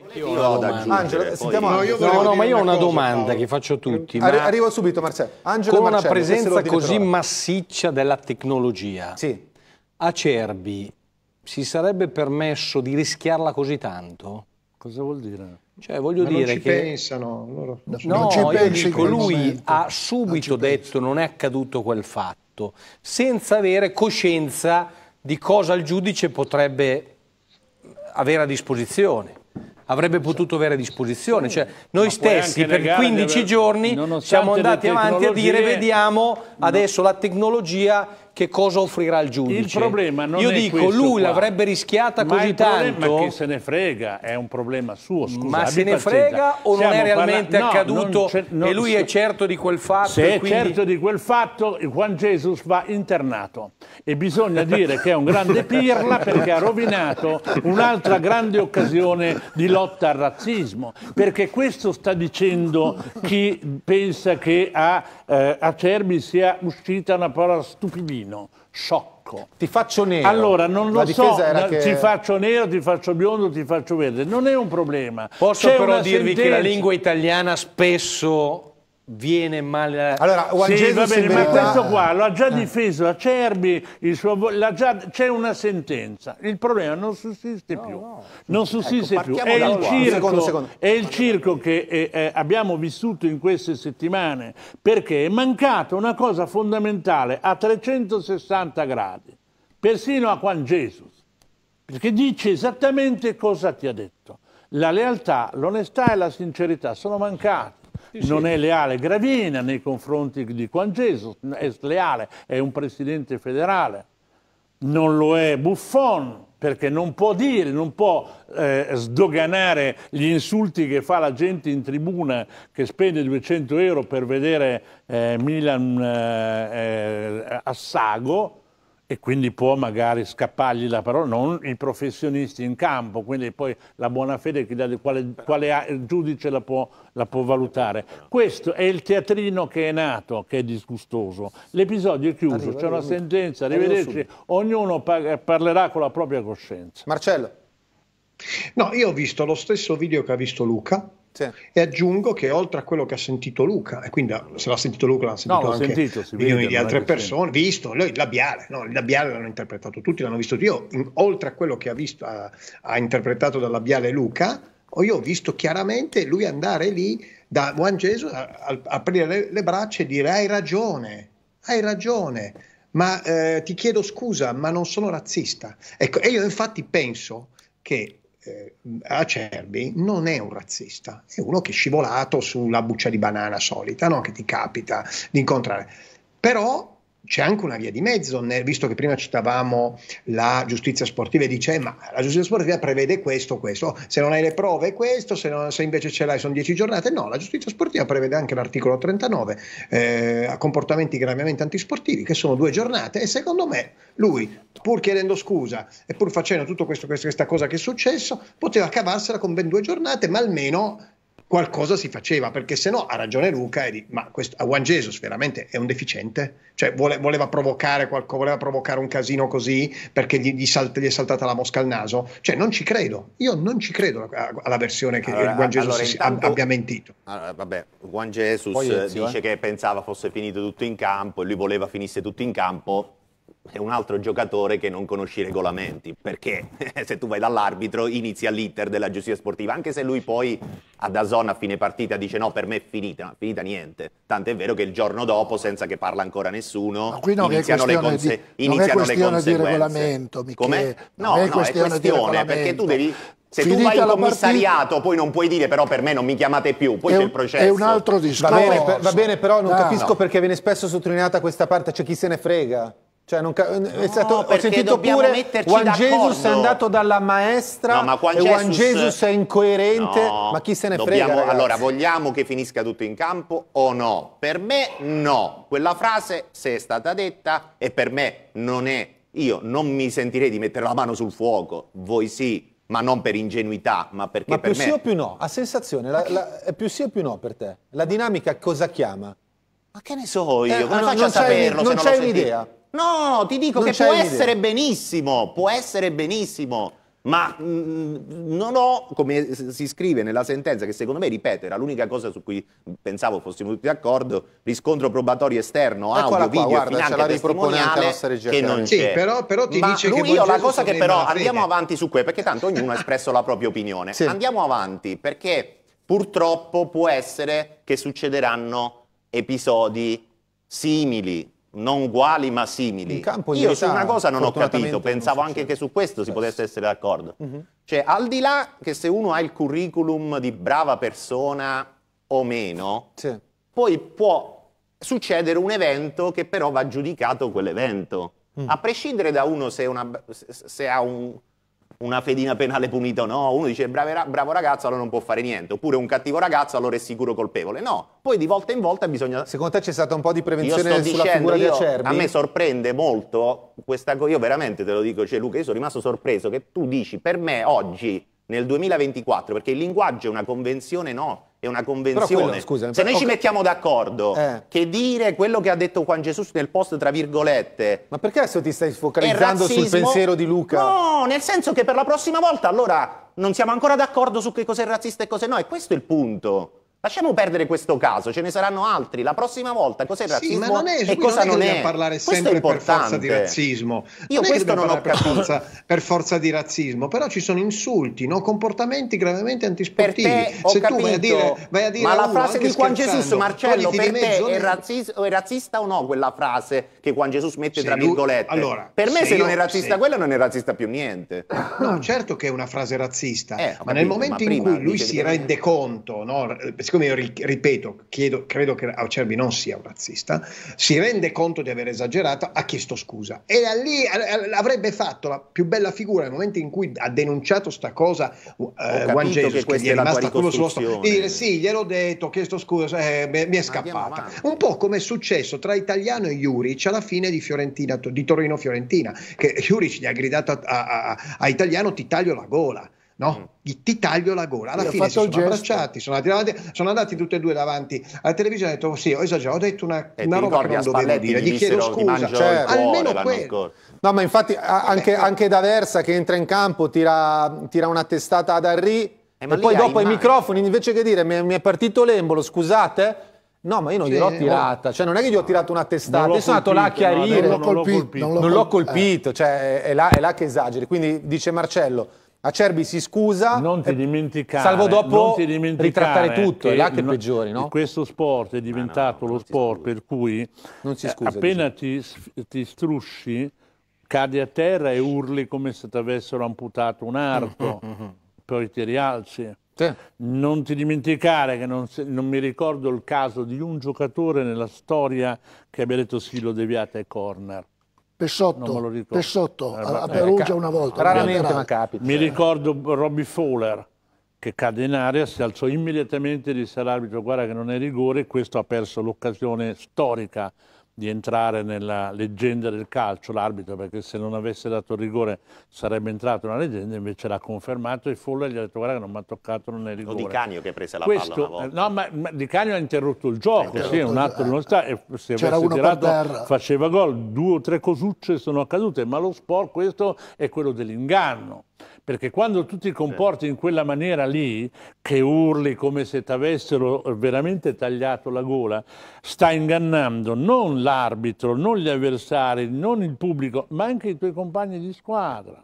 [SPEAKER 3] Angelo, sentiamo No, io, no, ma io ho una cosa, domanda
[SPEAKER 4] che faccio a tutti. Arri arrivo subito Marcello.
[SPEAKER 1] Angelo con Marcello, una presenza così
[SPEAKER 4] massiccia della tecnologia, sì. Acerbi si sarebbe permesso di rischiarla così tanto? Cosa vuol dire? Cioè, voglio Ma dire non ci che... pensano. Loro... No, non ci cioè, io dico, lui ha subito detto penso. non è accaduto quel fatto, senza avere coscienza di cosa il giudice potrebbe avere a disposizione avrebbe potuto avere a disposizione. Cioè, noi Ma stessi per 15 giorni siamo andati avanti a dire vediamo adesso no. la tecnologia
[SPEAKER 3] che cosa offrirà il giudice. Il problema non Io è dico, lui l'avrebbe
[SPEAKER 4] rischiata ma così tanto. Ma che se
[SPEAKER 3] ne frega, è un problema suo, scusa. Ma se ne frega o non è realmente parla... no, accaduto non non... e lui è certo di quel fatto? Se quindi... è certo di quel fatto, Juan Jesus va internato e bisogna dire che è un grande pirla perché ha rovinato un'altra grande occasione di lotta al razzismo, perché questo sta dicendo chi pensa che a eh, Acerbi sia uscita una parola stupidissima bambino, sciocco. Ti faccio nero. Allora, non lo so, che... ti faccio nero, ti faccio biondo, ti faccio verde. Non è un problema. Posso però dirvi sentenza... che la lingua
[SPEAKER 4] italiana spesso viene male allora Juan sì, va bene, ma questo
[SPEAKER 3] qua lo ha già eh. difeso Acerbi c'è una sentenza il problema non sussiste no, più no. non ecco, sussiste ecco, più è il, circo, secondo, secondo. è il circo che eh, eh, abbiamo vissuto in queste settimane perché è mancata una cosa fondamentale a 360 gradi persino a Juan Jesus perché dice esattamente cosa ti ha detto la lealtà l'onestà e la sincerità sono mancate sì, non sì. è leale Gravina nei confronti di Juan Jesus, è leale, è un presidente federale, non lo è Buffon perché non può dire, non può eh, sdoganare gli insulti che fa la gente in tribuna che spende 200 euro per vedere eh, Milan eh, eh Assago, e quindi può magari scappargli la parola, non i professionisti in campo, quindi poi la buona fede quale, quale giudice la può, la può, valutare. Questo è il teatrino che è nato, che è disgustoso. L'episodio è chiuso, c'è una sentenza, arrivederci, ognuno parlerà con la propria coscienza. Marcello.
[SPEAKER 5] No, io ho visto lo stesso video che ha visto Luca, sì. E aggiungo che oltre a quello che ha sentito Luca, e quindi se l'ha sentito Luca l'ha sentito no, anche sentito, milioni vede, di altre persone, sento. visto, lui, il labiale, no, il labiale l'hanno interpretato tutti, l'hanno visto io, in, oltre a quello che ha, visto, ha, ha interpretato dal labiale Luca, io ho visto chiaramente lui andare lì da Juan Gesù, a, a, aprire le, le, braccia e dire hai ragione, hai ragione, ma eh, ti chiedo scusa, ma non sono razzista. Ecco, e io infatti penso che eh, Acerbi non è un razzista, è uno che è scivolato sulla buccia di banana solita no? che ti capita di incontrare. Però c'è anche una via di mezzo, visto che prima citavamo la giustizia sportiva e dice eh, ma la giustizia sportiva prevede questo, questo, oh, se non hai le prove è questo, se, non, se invece ce l'hai sono dieci giornate, no, la giustizia sportiva prevede anche l'articolo 39 eh, a comportamenti gravemente antisportivi che sono due giornate e secondo me lui pur chiedendo scusa e pur facendo tutto questo, questa cosa che è successo poteva cavarsela con ben due giornate ma almeno qualcosa si faceva, perché se no ha ragione Luca, e di, ma questo, a Juan Jesus veramente è un deficiente, cioè vole, voleva, provocare qualco, voleva provocare un casino così perché gli, gli, salt, gli, è saltata la mosca al naso, cioè non ci credo, io non ci credo alla versione che allora, Juan Jesus allora, intanto, abbia mentito.
[SPEAKER 2] Allora, vabbè, Juan Jesus Poi, dice eh? che pensava fosse finito tutto in campo e lui voleva finisse tutto in campo, è un altro giocatore che non conosce i regolamenti, perché se tu vai dall'arbitro inizia l'iter della giustizia sportiva, anche se lui poi a Dazon a fine partita dice no, per me è finita, ma finita niente. Tanto è vero che il giorno dopo, senza che parla ancora nessuno, no, iniziano le, conse- di, iniziano le conseguenze. Non è regolamento, Michele. No, è no, questione è questione, perché tu devi... Se Finita tu vai in commissariato, poi non puoi dire però per me non mi chiamate più, poi è c'è il processo. È un altro discorso. Va bene, va bene però non ah. no, capisco
[SPEAKER 1] perché viene spesso sottolineata questa parte, c'è chi se ne frega.
[SPEAKER 2] Cioè non, è stato, ho sentito pure Juan Jesus è andato
[SPEAKER 1] dalla maestra no, ma Juan e Juan Jesus, Jesus è incoerente, no, ma chi se ne dobbiamo, frega? Allora,
[SPEAKER 2] vogliamo che finisca tutto in campo o no? Per me no. Quella frase, se è stata detta, e per me non è. Io non mi sentirei di mettere la mano sul fuoco, voi sì, ma non per ingenuità, ma perché ma per più me... più sì o
[SPEAKER 1] più no? A sensazione, la, la, più sì o più no per te? La dinamica cosa chiama?
[SPEAKER 2] Ma che ne so io? Eh, Come no, faccio a saperlo non se non c'è un'idea? No, ti dico non che può essere benissimo, può essere benissimo, ma mh, mm, non ho, come si scrive nella sentenza, che secondo me, ripeto, era l'unica cosa su cui pensavo fossimo tutti d'accordo, riscontro probatorio esterno, Eccola audio, qua, video, guarda, la testimoniale che non c'è. Sì, però, però ti ma dice lui, che io la cosa che però, andiamo fede. avanti su questo, perché tanto ognuno ha espresso la propria opinione, sì. andiamo avanti, perché purtroppo può essere che succederanno episodi simili non uguali ma simili. campo Io su una cosa non ho capito, pensavo anche che su questo si potesse essere d'accordo. Mm -hmm. Cioè, al di là che se uno ha il curriculum di brava persona o meno, sì. poi può succedere un evento che però va giudicato quell'evento. Mm. A prescindere da uno se, una, se, se ha un, una fedina penale punita o no, uno dice bravo, bravo ragazzo allora non può fare niente, oppure un cattivo ragazzo allora è sicuro colpevole, no, poi di volta in volta bisogna... Secondo te c'è stata un po' di prevenzione io sto sulla dicendo, figura di A me sorprende molto questa cosa, io veramente te lo dico, cioè Luca, io sono rimasto sorpreso che tu dici per me oggi nel 2024, perché il linguaggio è una convenzione, no? È una convenzione. Quello, scusa, Se noi ci mettiamo d'accordo eh. che dire quello che ha detto Juan Jesus nel post, tra virgolette. Ma perché adesso ti stai focalizzando sul pensiero di Luca? No, nel senso che per la prossima volta allora non siamo ancora d'accordo su che cos'è razzista e cosa no, e questo è il punto. Lasciamo perdere questo caso, ce ne saranno altri. La prossima volta cos'è il razzismo sì, ma non è, e cosa non è? Non è parlare sempre per forza di
[SPEAKER 5] razzismo. Io non questo non ho per forza, per forza di razzismo, però ci sono insulti, no? comportamenti gravemente antisportivi. Te, Se capito, tu vai a dire, vai a dire ma la uno, oh, frase di Juan Jesus, Marcello, per te è,
[SPEAKER 2] razzis- è, razzista o no quella frase che Juan Jesus mette se tra virgolette? Lui, allora, per me se, se io, non è razzista se... quella non è razzista più niente.
[SPEAKER 5] No, certo che è una frase razzista, eh, ma capito, nel momento ma in cui lui si rende conto, no? siccome io ripeto, chiedo, credo che Acerbi non sia un razzista, si rende conto di aver esagerato, ha chiesto scusa e lì avrebbe fatto la più bella figura nel momento in cui ha denunciato sta cosa eh, Juan Jesus, che, che gli è, è rimasta quello sullo stomaco, dire sì, gliel'ho detto, ho chiesto scusa, eh, mi è scappata. Un po' come è successo tra Italiano e Juric alla fine di, di Torino-Fiorentina, che Juric gli ha gridato a, a, a, a Italiano ti taglio la gola no? Mm. Ti taglio la gola. Alla Io fine si sono gesto. abbracciati, sono andati, davanti, sono andati tutti e due davanti
[SPEAKER 1] alla televisione e hanno detto sì, ho esagerato, ho detto una, eh, una roba che non dovevo dire, gli chiedo scusa. Cioè, almeno quello. No, ma infatti anche, anche da Versa che entra in campo, tira, tira una testata ad Arri eh, e poi dopo ai microfoni, invece che dire mi, mi è partito l'embolo, scusate, No, ma io non sì, gliel'ho tirata, cioè non è che gli ho tirato una testata, sono andato là a chiarire, no, non, l'ho colpito, non l'ho colpito, non l'ho colpito. Eh. cioè è là, è là, che esageri. Quindi dice Marcello, Acerbi si
[SPEAKER 3] scusa, non ti dimenticare, salvo dopo ti dimenticare ritrattare tutto, è là che è no, peggiore. No? Questo sport è ah, diventato no, lo sport per cui eh, scusa, appena ti, ti, strusci, cadi a terra e urli come se ti avessero amputato un arco, mm-hmm. poi ti rialzi. Sì. Non ti dimenticare che non, non, mi ricordo il caso di un giocatore nella storia che abbia detto sì, lo deviate ai corner
[SPEAKER 6] Pessotto, Pessotto eh, a, a Perugia una volta. Eh, raramente ma
[SPEAKER 3] capita. Mi eh. ricordo Robby Fowler che cade in area, si alzò immediatamente e disse all'arbitro guarda che non è rigore, questo ha perso l'occasione storica di entrare nella leggenda del calcio l'arbitro perché se non avesse dato rigore sarebbe entrato nella leggenda invece l'ha confermato e Fuller gli ha detto guarda che non mi ha toccato non è rigore o Di Canio che ha preso la Questo, palla una volta. no ma, ma Di Canio ha interrotto il gioco interrotto, sì, è un atto di onestà e se avesse tirato faceva gol due o tre cosucce sono accadute ma lo sport questo è quello dell'inganno perché quando tu ti comporti in quella maniera lì, che urli come se ti avessero veramente tagliato la gola, sta ingannando non l'arbitro, non gli avversari, non il pubblico, ma anche i tuoi compagni di squadra.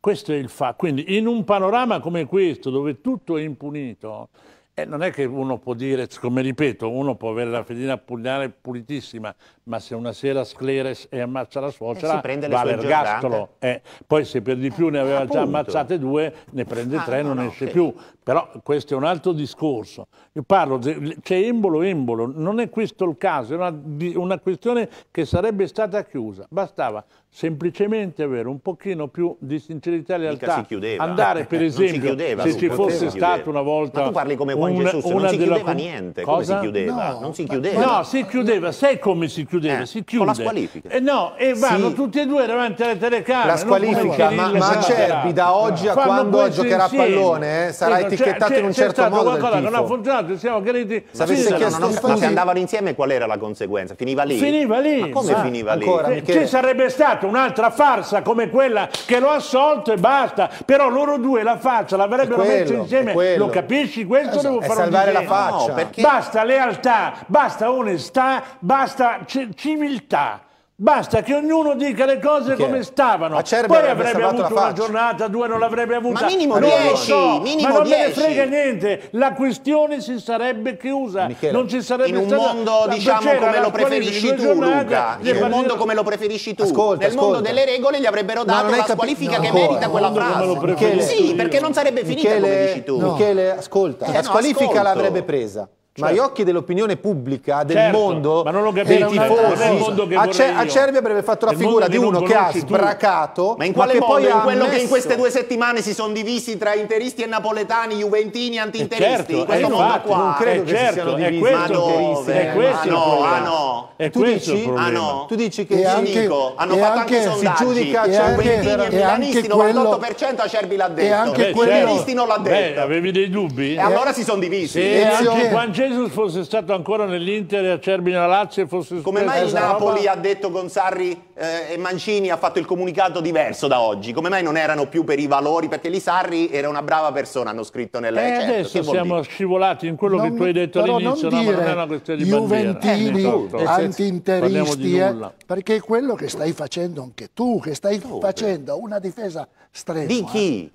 [SPEAKER 3] Questo è il fatto. Quindi in un panorama come questo, dove tutto è impunito, eh, non è che uno può dire, come ripeto, uno può avere la fedina pugnale pulitissima, ma se una sera Scleres e ammazza la suocera eh, va all'ergastolo Eh, poi se per di più ne aveva Appunto. già ammazzate due, ne prende ah, tre, no, non esce no, più. Sì. Però questo è un altro discorso. Io parlo, c'è embolo embolo, non è questo il caso, è una, una questione che sarebbe stata chiusa. Bastava semplicemente avere un pochino più di sincerità e lealtà. Andare per esempio, chiudeva, se ci fosse stato una volta... Ma tu parli come Juan Jesus, non si chiudeva della... niente, Cosa? come si chiudeva? No, non si chiudeva. No, si chiudeva, sai come si chiudeva? chiudere, eh, si chiude. Con la squalifica. Eh no, e vanno sì. tutti e due davanti alle telecamere. La squalifica, ma, ma Acerbi da oggi a Fanno quando giocherà a pallone eh, sarà Dico, etichettato in un certo modo qualcosa che non ha funzionato, siamo chiariti. Se sì, chiesto non, ma se andavano
[SPEAKER 2] insieme qual era la conseguenza? Finiva lì? Finiva lì. Ma come sì. finiva Ancora, lì? Ci
[SPEAKER 3] sarebbe stata un'altra farsa come quella che lo ha assolto e basta, però loro due la faccia l'avrebbero messa insieme. Lo capisci? Questo esatto. devo fare un salvare la faccia. Basta lealtà, basta onestà, basta civiltà. Basta che ognuno dica le cose come stavano. Poi avrebbe avuto una giornata, due non l'avrebbe avuta. Ma minimo non 10, so, minimo ma non 10. me ne frega niente. La questione si sarebbe chiusa. Michele, non ci sarebbe in un stata, mondo diciamo come lo preferisci tu, Luca. In un mondo come lo preferisci
[SPEAKER 2] tu. Ascolta, Nel ascolta. mondo delle regole gli avrebbero dato la squalifica no, che ancora. merita quella frase. Sì, perché non sarebbe finita Michele, come dici tu. Michele,
[SPEAKER 1] ascolta, eh, la squalifica l'avrebbe presa. Cioè, ma agli certo. occhi dell'opinione pubblica, del certo, mondo, dei tifosi, a Cervia avrebbe fatto la figura di uno che ha sbracato, tu. ma in quale ma modo? In quello che in queste due
[SPEAKER 2] settimane si sono divisi tra interisti e napoletani, juventini, eh, antinteristi, certo, in questo eh, mondo infatti, qua. Non credo certo, che si siano certo, divisi. È questo, dove, è questo ma no, ah no. È tu dici, ah no. Tu dici che anche, dico, hanno fatto anche, anche sondaggi, si giudica cioè, juventini e milanisti, 98% a Cervi l'ha detto, E anche certo. interisti non l'ha detto.
[SPEAKER 3] Avevi dei dubbi? E allora si sono divisi. E anche Jesus fosse stato ancora nell'Inter e a Cerbino a Lazio fosse Come mai il Napoli roba? ha detto Gonzarri
[SPEAKER 2] eh, e Mancini ha fatto il comunicato diverso da oggi? Come mai non erano più per i valori? Perché lì Sarri era una brava persona, hanno scritto nelle eh, certo, adesso siamo
[SPEAKER 3] scivolati in quello non che tu hai detto all'inizio, non,
[SPEAKER 2] no, non è una questione di Juventini, eh, esatto. anti-interisti, eh,
[SPEAKER 6] perché è quello che stai facendo anche tu, che stai Dove? facendo una difesa stretta. Di chi?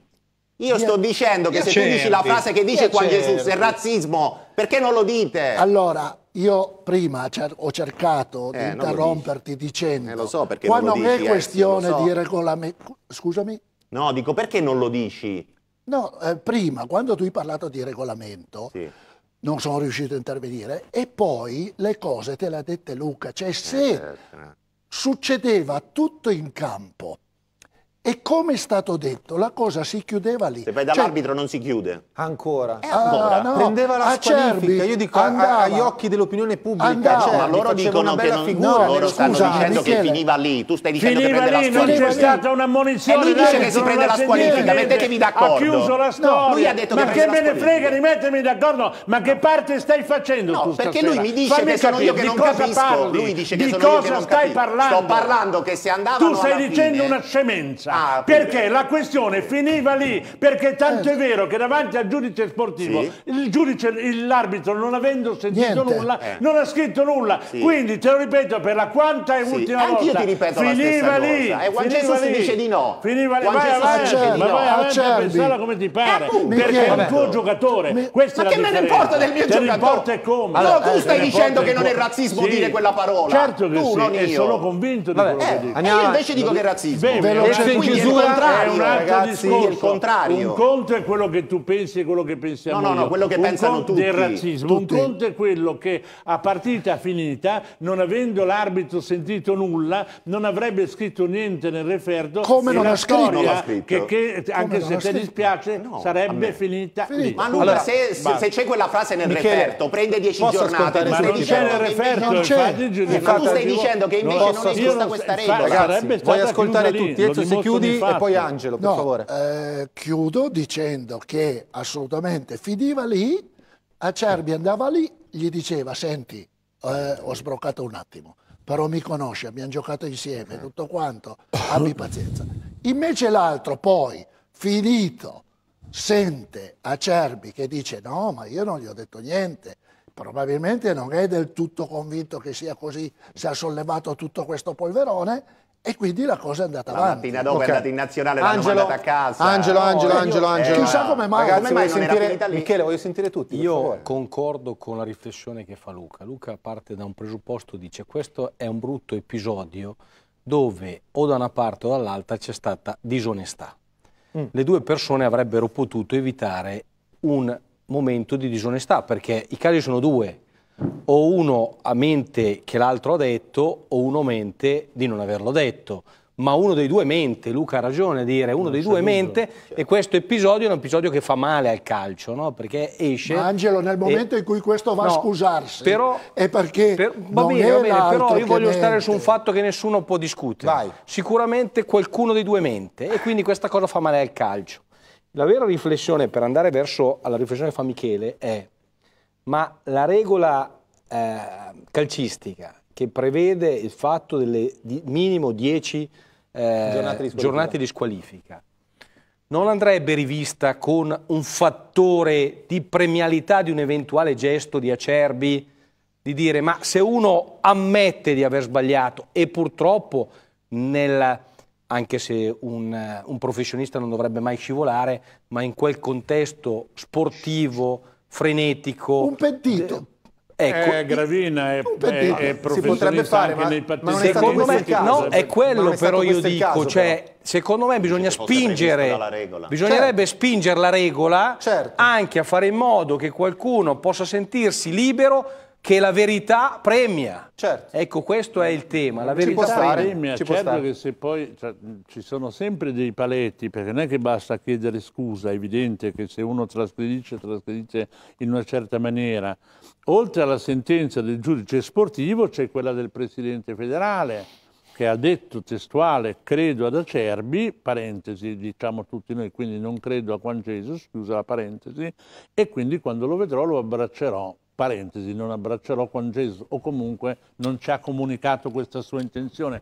[SPEAKER 6] Io, sto dicendo che se certo. tu dici la certo. frase che dice Juan certo. Gesù, è
[SPEAKER 2] razzismo,
[SPEAKER 6] perché non lo dite? Allora, io prima cer ho cercato eh, di interromperti
[SPEAKER 2] dicendo... Eh, lo so perché qua non, non dici, è eh, questione eh, so. di
[SPEAKER 6] regolamento... Scusami?
[SPEAKER 2] No, dico perché non lo dici?
[SPEAKER 6] No, eh, prima, quando tu hai parlato di regolamento, sì. non sono riuscito a intervenire, e poi le cose te le ha dette Luca, cioè eh, se certo. succedeva tutto in campo, e come è stato detto, la cosa si chiudeva lì. Se
[SPEAKER 2] vai dall'arbitro cioè, non si chiude. Ancora. Eh, ancora. Ah, no. Prendeva la Acerbi, io dico andava, a, agli occhi
[SPEAKER 1] dell'opinione pubblica. Andava, cioè, ma loro dicono che non, figura, no, loro stanno dicendo Michele. che finiva
[SPEAKER 2] lì. Tu stai dicendo finiva che prende lì, la squalifica. Non c'è stata un'ammonizione. E lui dice che si prende la squalifica, mettetevi d'accordo. Ha chiuso la storia. No, lui ha detto ma che, che me ne frega
[SPEAKER 3] di mettermi d'accordo? Ma che parte stai facendo no, perché lui mi dice che non capisco. dice che sono io che non capisco. Di cosa stai parlando? Sto parlando
[SPEAKER 2] che se andavano Tu stai dicendo una
[SPEAKER 3] scemenza. Ah, ah, perché la questione finiva lì, perché tanto eh, è vero che davanti al giudice sportivo sì. il giudice, l'arbitro non avendo sentito Niente. nulla, eh. non ha scritto nulla. Sì. Quindi te lo ripeto per la quanta e sì. ultima Anch'io volta. ti ripeto finiva lì, cosa. Eh, e Juan Gesù si dice di no. Finiva lì, Juan vai avanti, vai no. avanti a pensare come ti pare, eh, perché è un tuo giocatore. Ma che me ne importa del mio giocatore? Importa come. Allora, tu stai dicendo che non è razzismo dire quella parola. Certo che sì, sono convinto di quello che dico. Io invece dico che è razzismo. Velocemente chiusura è un altro ragazzi, discorso. Il contrario. Un conto è quello che tu pensi e quello che pensiamo no, no, no, quello che un pensano tutti. Del razzismo. Tutti. Un conto è quello che a partita finita, non avendo l'arbitro sentito nulla, non avrebbe scritto niente nel referto. Come non ha scritto? Che, che anche se ti dispiace no, sarebbe finita. finita. Ma nulla, allora se, se c'è quella frase nel Michele, referto, prende 10 giornate. Ma non c'è nel referto, non c'è. Ma tu stai dicendo che invece non è giusta questa regola.
[SPEAKER 1] Sarebbe stata Vuoi ascoltare tutti? chiudi e poi Angelo, per no, favore.
[SPEAKER 6] Eh, chiudo dicendo che assolutamente finiva lì, Acerbi andava lì, gli diceva, senti, eh, ho sbroccato un attimo, però mi conosce, abbiamo giocato insieme, mm. tutto quanto, abbi pazienza. Invece l'altro poi, finito, sente Acerbi che dice no, ma io non gli ho detto niente, probabilmente non è del tutto convinto che sia così, si è sollevato tutto questo polverone e quindi la cosa è andata avanti. La
[SPEAKER 2] mattina dopo okay. è andata in nazionale, Angelo, l'hanno a casa. Angelo, Angelo, oh, Angelo, Angelo. Eh, Chissà come mai. Ragazzi, come mai sentire, Michele,
[SPEAKER 4] voglio sentire tutti. Io concordo con la riflessione che fa Luca. Luca parte da un presupposto, dice questo è un brutto episodio dove o da una parte o dall'altra c'è stata disonestà. Mm. Le due persone avrebbero potuto evitare un momento di disonestà perché i casi sono due o uno ha mente che l'altro ha detto o uno mente di non averlo detto. Ma uno dei due mente, Luca ha ragione a dire, uno non dei due mente certo. e questo episodio è un episodio che fa male al calcio, no? perché esce... Ma Angelo, nel momento
[SPEAKER 6] e... in cui questo va no, a scusarsi, però,
[SPEAKER 4] è perché... Per, va bene, va bene, però io voglio mente. stare su un fatto che nessuno può discutere. Vai. Sicuramente qualcuno dei due mente e quindi questa cosa fa male al calcio. La vera riflessione per andare verso alla riflessione che fa Michele è ma la regola eh, calcistica che prevede il fatto delle di, minimo 10 eh, giornate, di squalifica non andrebbe rivista con un fattore di premialità di un eventuale gesto di acerbi di dire ma se uno ammette di aver sbagliato e purtroppo nel, anche se un, un professionista non dovrebbe mai scivolare, ma in quel contesto sportivo frenetico. Un pentito. Eh, ecco, eh, Gravina è, è, è professionista fare, anche ma, ma secondo me no, è quello però io dico, caso, cioè, però. secondo me bisogna spingere, bisognerebbe certo. spingere la regola certo. anche a fare in modo che qualcuno possa sentirsi libero che la verità premia. Certo. Ecco, questo è il tema. La verità ci può premia. Ci certo può che
[SPEAKER 3] se poi cioè, ci sono sempre dei paletti, perché non è che basta chiedere scusa, è evidente che se uno trasgredisce, trasgredisce in una certa maniera. Oltre alla sentenza del giudice sportivo c'è quella del Presidente federale che ha detto testuale credo ad Acerbi, parentesi diciamo tutti noi, quindi non credo a Juan Jesus, chiusa la parentesi, e quindi quando lo vedrò lo abbraccerò, parentesi, non abbraccerò con Gesù o comunque non ci ha comunicato questa sua intenzione.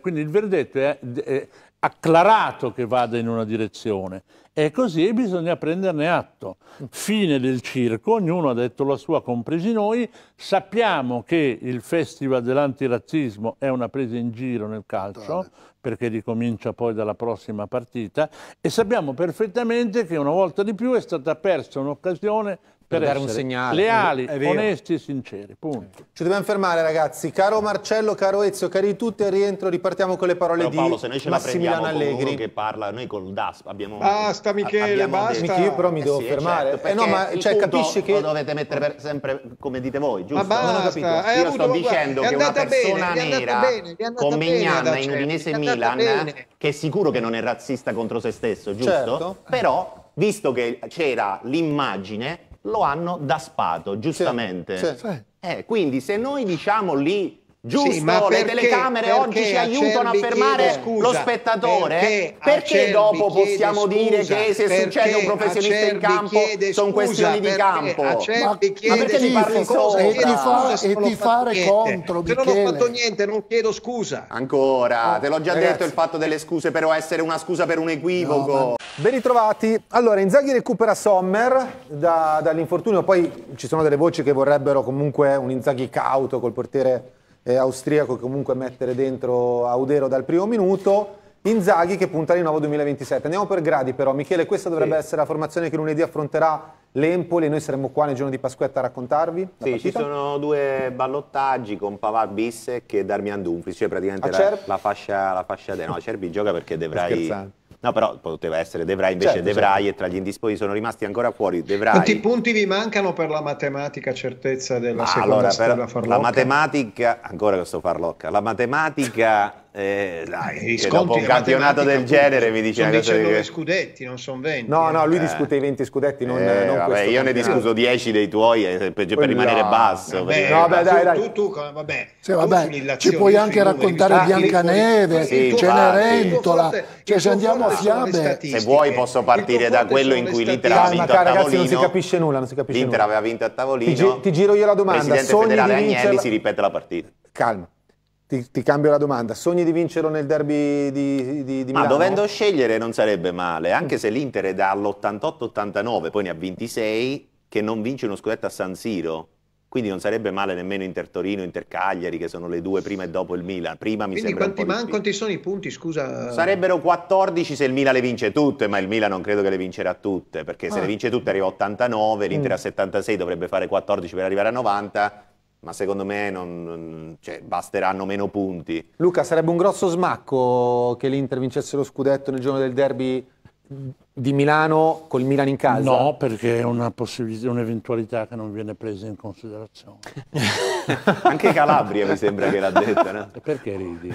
[SPEAKER 3] Quindi il verdetto è, è acclarato che vada in una direzione È così e bisogna prenderne atto. Fine del circo, ognuno ha detto la sua, compresi noi, sappiamo che il Festival dell'antirazzismo è una presa in giro nel calcio, perché ricomincia poi dalla prossima partita, e sappiamo perfettamente che una volta di più è stata persa un'occasione per, per dare un segnale. Leali, onesti e sinceri,
[SPEAKER 1] punto. Ci dobbiamo fermare ragazzi. Caro Marcello, caro Ezio, cari tutti, al rientro ripartiamo
[SPEAKER 2] con le parole Però, di Paolo, se noi ce Massimiliano la Allegri. che parla, noi col DASP abbiamo... Basta Michele, basta. Michele, io però mi eh devo eh sì, fermare. Certo, eh no, ma cioè, capisci che... Lo dovete mettere sempre come dite voi, giusto? Ma basta, non ho capito. Eh, io sto dicendo che una persona bene, nera bene, con Mignan in Udinese Milan, che è sicuro che non è razzista contro se stesso, giusto? Certo. Però visto che c'era l'immagine lo hanno daspato, giustamente. Sì, sì. Eh, quindi se noi diciamo lì Giusto, sì, ma perché, le telecamere oggi ci aiutano a fermare scusa, lo spettatore. Perché, perché dopo possiamo scusa, dire che se succede un professionista in campo sono questioni di campo? Acerbi ma, ma perché mi parli sopra? E di fa, e ti fare contro, Se non ho fatto niente, non chiedo scusa. Ancora, oh, te l'ho già ragazzi. detto il fatto delle scuse, però essere una scusa per un equivoco. No, ben ritrovati. Allora,
[SPEAKER 1] Inzaghi recupera Sommer da, dall'infortunio, poi ci sono delle voci che vorrebbero comunque un Inzaghi cauto col portiere eh, austriaco che comunque mettere dentro Audero dal primo minuto. Inzaghi che punta rinnovo 2027. Andiamo per gradi però, Michele, questa dovrebbe sì. essere la formazione che lunedì affronterà l'Empoli e noi saremo qua nel giorno di Pasquetta a raccontarvi. Sì, ci
[SPEAKER 2] sono due ballottaggi con Pavard Bissek e Darmian Dumfries, cioè praticamente la, la, fascia, la fascia de... no, Cervi gioca perché dovrai No, però poteva essere De Vrij, invece certo, De Vrij certo. e tra gli indisposti sono rimasti ancora fuori De Vrij. Quanti
[SPEAKER 5] punti vi mancano per la matematica certezza della Ma seconda allora, La
[SPEAKER 2] matematica, ancora questo farlocca, la matematica eh, dai, dopo un campionato del genere mi dice una cosa 19 che...
[SPEAKER 1] scudetti, non sono 20. No, no, lui eh. discute i 20 scudetti, non, eh, non vabbè, Io ne discuto
[SPEAKER 2] 10 dei tuoi eh, per, per rimanere basso. Vabbè, no, vabbè, dai, dai.
[SPEAKER 5] Tu, tu, vabbè,
[SPEAKER 1] cioè, vabbè ci puoi anche raccontare
[SPEAKER 5] ah,
[SPEAKER 2] Biancaneve, sì, Cenerentola, sì, cioè se andiamo a fiabe... Se vuoi posso partire da quello in cui l'Inter aveva vinto a tavolino. non si capisce
[SPEAKER 1] nulla, L'Inter aveva
[SPEAKER 2] vinto a tavolino. Ti giro io la domanda. Presidente federale Agnelli si ripete la partita.
[SPEAKER 1] Calma. Ti, ti, cambio la domanda. Sogni di vincerlo nel derby di, di, di Milano? Ma dovendo
[SPEAKER 2] scegliere non sarebbe male, anche se l'Inter è dall'88-89, poi ne ha 26, che non vince uno scudetto a San Siro. Quindi non sarebbe male nemmeno Inter Torino, Inter Cagliari, che sono le due prima e dopo il Milan. Prima mi Quindi quanti, man, quanti
[SPEAKER 5] sono i punti, scusa? Sarebbero
[SPEAKER 2] 14 se il Milan le vince tutte, ma il Milan non credo che le vincerà tutte, perché ah. se le ah. vince tutte arriva a 89, l'Inter mm. a 76 dovrebbe fare 14 per arrivare a 90, ma secondo me non, cioè, basteranno meno punti. Luca, sarebbe un grosso
[SPEAKER 1] smacco che l'Inter vincesse lo scudetto nel giorno del derby di Milano col
[SPEAKER 3] Milan in casa? No, perché è una possibilità, un'eventualità che non viene presa in considerazione. Anche Calabria mi sembra che l'ha detta, no? Perché ridi?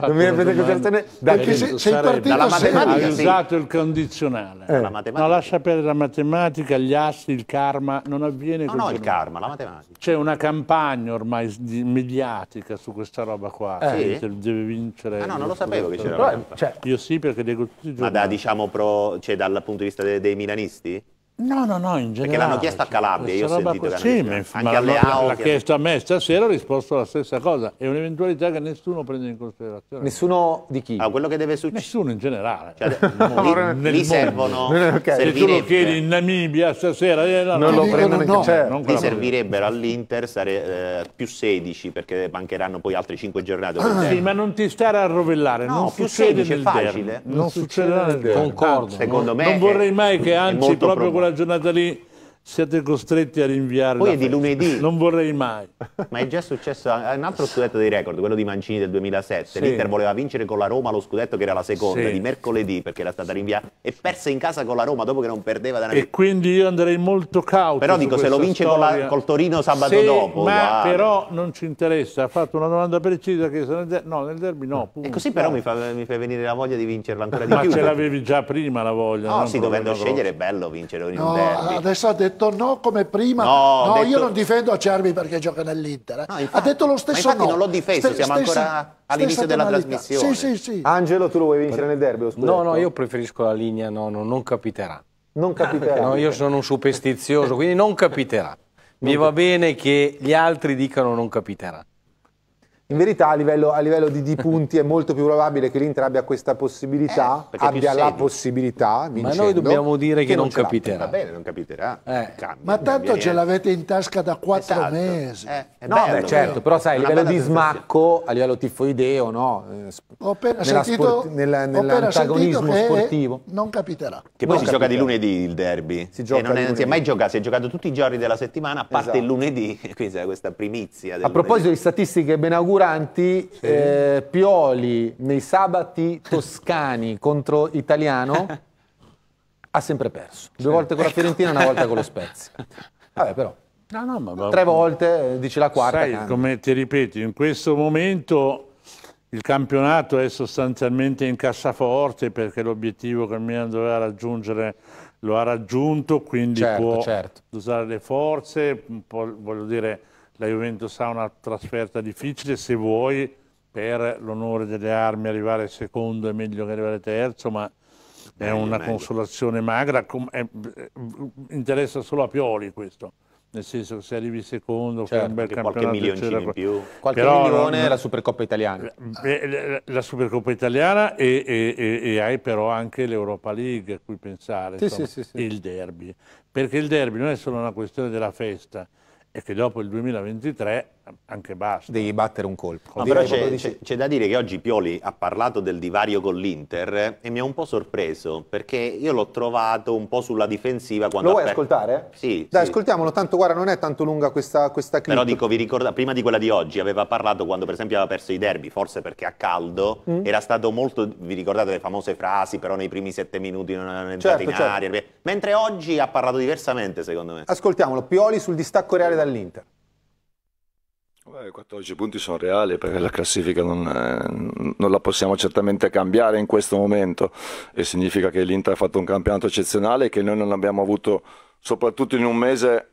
[SPEAKER 3] non viene presa in considerazione perché se, se dalla matematica, hai sì. usato il condizionale. Eh. La matematica. No, lascia perdere la matematica, gli assi, il karma, non avviene così. No, no, il karma, la matematica. C'è una campagna ormai mediatica su questa roba qua, eh. Sì? deve vincere.
[SPEAKER 2] Ah no, non lo sapevo che c'era. Cioè, io sì perché leggo tutti i giorni. Ma da diciamo pro cioè, dal punto di vista dei,
[SPEAKER 3] dei milanisti? No, no, no, in generale. Perché l'hanno chiesto a cioè, Calabria, io ho sentito che Sì, ma anche alle L'ha chiesto a me stasera, ho risposto la stessa cosa. È un'eventualità che nessuno prende in considerazione. Nessuno di chi? Ah, quello che deve succedere. Nessuno in generale. Cioè, no, lì, lì servono. Okay. Se tu lo chiedi in Namibia stasera, eh, no, non lo prendono in no. Certo. Cioè, lì servirebbero all'Inter
[SPEAKER 2] sare, eh, più 16 perché mancheranno poi altre 5 giornate. Ah, sì, ma non ti stare a
[SPEAKER 3] rovellare. No, non più 16 è facile. Non succederà nel Concordo. Secondo me. Non vorrei mai che anzi proprio quella Abdullah Junaid Ali siete costretti a rinviare. Poi è di lunedì. Non vorrei mai. Ma è
[SPEAKER 2] già successo un altro scudetto dei record, quello di Mancini del 2007. Sì. L'Inter voleva vincere con la Roma lo scudetto che era la seconda sì. di mercoledì perché era stata rinviata e perse in casa con la Roma dopo
[SPEAKER 3] che non perdeva da una... E quindi io andrei molto cauto. Però dico se lo vince la, col Torino sabato sì, dopo. Ma wow. però non ci interessa, ha fatto una domanda precisa che nel derby, no, nel derby no. Eh, punto. E così però mi fa, mi fa, venire la voglia di vincerla ancora di ma più. Ma ce l'avevi già prima la voglia. No, sì, dovendo scegliere
[SPEAKER 2] è bello vincere in no, un derby.
[SPEAKER 6] Adesso ha detto detto no come prima. No, no detto... io non difendo Acerbi perché gioca nell'Inter. Eh. No, infatti, ha detto lo stesso ma no. non l'ho difeso, Ste siamo stessa, ancora all'inizio della trasmissione. Sì, sì,
[SPEAKER 4] sì. Angelo, tu lo vuoi vincere nel derby? No, no, io preferisco la linea no, no non capiterà. Non capiterà. no, io sono un superstizioso, quindi non capiterà. Mi va bene che gli altri dicano non capiterà.
[SPEAKER 1] In verità a livello, a livello di, di, punti è molto più probabile che l'Inter abbia questa possibilità, eh, abbia la possibilità, vincendo, Ma noi dobbiamo dire che, che non, non capiterà. Va
[SPEAKER 2] bene, non capiterà. Eh.
[SPEAKER 1] Ma tanto ce
[SPEAKER 6] l'avete in tasca da quattro esatto. mesi. Eh, no, bello, beh, certo, però sai, a livello
[SPEAKER 1] di smacco, a livello tifoideo, no? Eh,
[SPEAKER 6] ho appena nella sentito, sport,
[SPEAKER 2] nella, nell'antagonismo sportivo.
[SPEAKER 6] Non capiterà.
[SPEAKER 1] Che
[SPEAKER 2] poi non si capiterà. gioca di lunedì il derby. Si gioca e eh, non, è, non si è mai giocato, si è giocato tutti i giorni della settimana, a parte esatto. il lunedì. Quindi c'è questa primizia. a proposito di
[SPEAKER 1] statistiche ben augurate, raffiguranti sì. eh, Pioli nei sabati toscani contro Italiano ha sempre perso. Due volte con la ecco. Fiorentina, e una volta con lo Spezia. Vabbè però, no, no,
[SPEAKER 3] ma, tre volte, eh, dici la quarta. Sai, cambia. come ti ripeto, in questo momento il campionato è sostanzialmente in cassaforte perché l'obiettivo che il Milan doveva raggiungere lo ha raggiunto, quindi certo, può certo. usare le forze, voglio dire la Juventus ha una trasferta difficile, se vuoi per l'onore delle armi arrivare secondo è meglio che arrivare terzo, ma è una meglio. consolazione magra, è, interessa solo a Pioli questo nel senso che se arrivi secondo certo, un bel qualche milioncino in più qualche Però, milione non, la Supercoppa italiana eh, eh, la Supercoppa italiana e, e, e, e hai però anche l'Europa League a cui pensare sì, insomma, sì, sì, e il derby perché il derby non è solo una questione della festa e che dopo il 2023 anche basta. Devi battere un colpo. No, però c'è,
[SPEAKER 2] c'è, da dire che oggi Pioli ha parlato del divario con l'Inter e mi ha un po' sorpreso perché io l'ho trovato un po' sulla difensiva. Lo vuoi per... ascoltare? Sì. Dai, sì. ascoltiamolo,
[SPEAKER 1] tanto guarda non è tanto lunga questa, questa clip. Però dico,
[SPEAKER 2] vi ricorda, prima di quella di oggi aveva parlato quando per esempio aveva perso i derby, forse perché a caldo mm. era stato molto, vi ricordate le famose frasi, però nei primi sette minuti non erano entrati certo, in certo. aria, mentre oggi ha parlato diversamente secondo me.
[SPEAKER 1] Ascoltiamolo, Pioli sul distacco reale dall'Inter. 14 punti sono reali perché la classifica non, eh, non, la possiamo certamente cambiare in questo momento e significa che l'Inter ha fatto un campionato eccezionale e che noi non abbiamo avuto, soprattutto in un mese,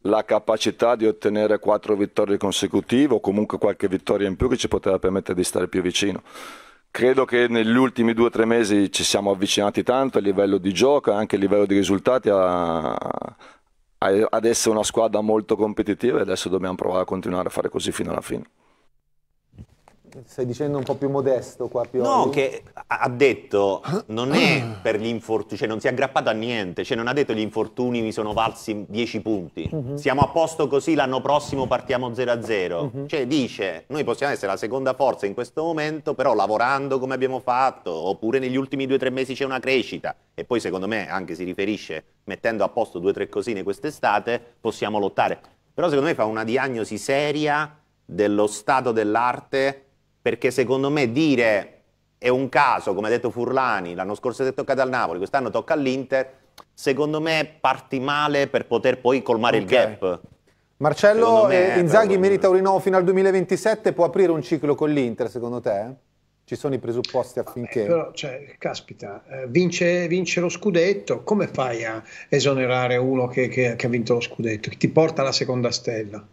[SPEAKER 1] la capacità di ottenere quattro vittorie consecutive o comunque qualche vittoria in più che ci poteva permettere di stare più vicino. Credo che negli ultimi due o tre mesi ci siamo avvicinati tanto a livello di gioco e anche a livello di risultati a, adesso è una squadra molto competitiva e adesso dobbiamo provare a continuare a fare così fino alla fine stai dicendo un po' più modesto qua
[SPEAKER 2] Pioli. No, che ha detto non è per gli infortuni, cioè non si è aggrappato a niente, cioè non ha detto gli infortuni mi sono valsi 10 punti. Uh mhm. -huh. Siamo a posto così, l'anno prossimo partiamo 0-0. a mhm. Cioè dice, noi possiamo essere la seconda forza in questo momento, però lavorando come abbiamo fatto, oppure negli ultimi 2-3 mesi c'è una crescita. E poi secondo me anche si riferisce mettendo a posto 2-3 cosine quest'estate, possiamo lottare. Però secondo me fa una diagnosi seria dello stato dell'arte perché secondo me dire è un caso, come ha detto Furlani, l'anno scorso è toccato al Napoli, quest'anno tocca all'Inter, secondo me parti male per poter poi colmare okay. il gap. Marcello, me, eh, Inzaghi
[SPEAKER 1] merita un rinnovo fino al 2027, può aprire un ciclo con l'Inter secondo te? Ci sono i presupposti affinché... Vabbè, però,
[SPEAKER 5] cioè, caspita, eh, vince, vince, lo scudetto, come fai a esonerare uno che, che, che ha vinto lo scudetto, che ti porta alla seconda stella?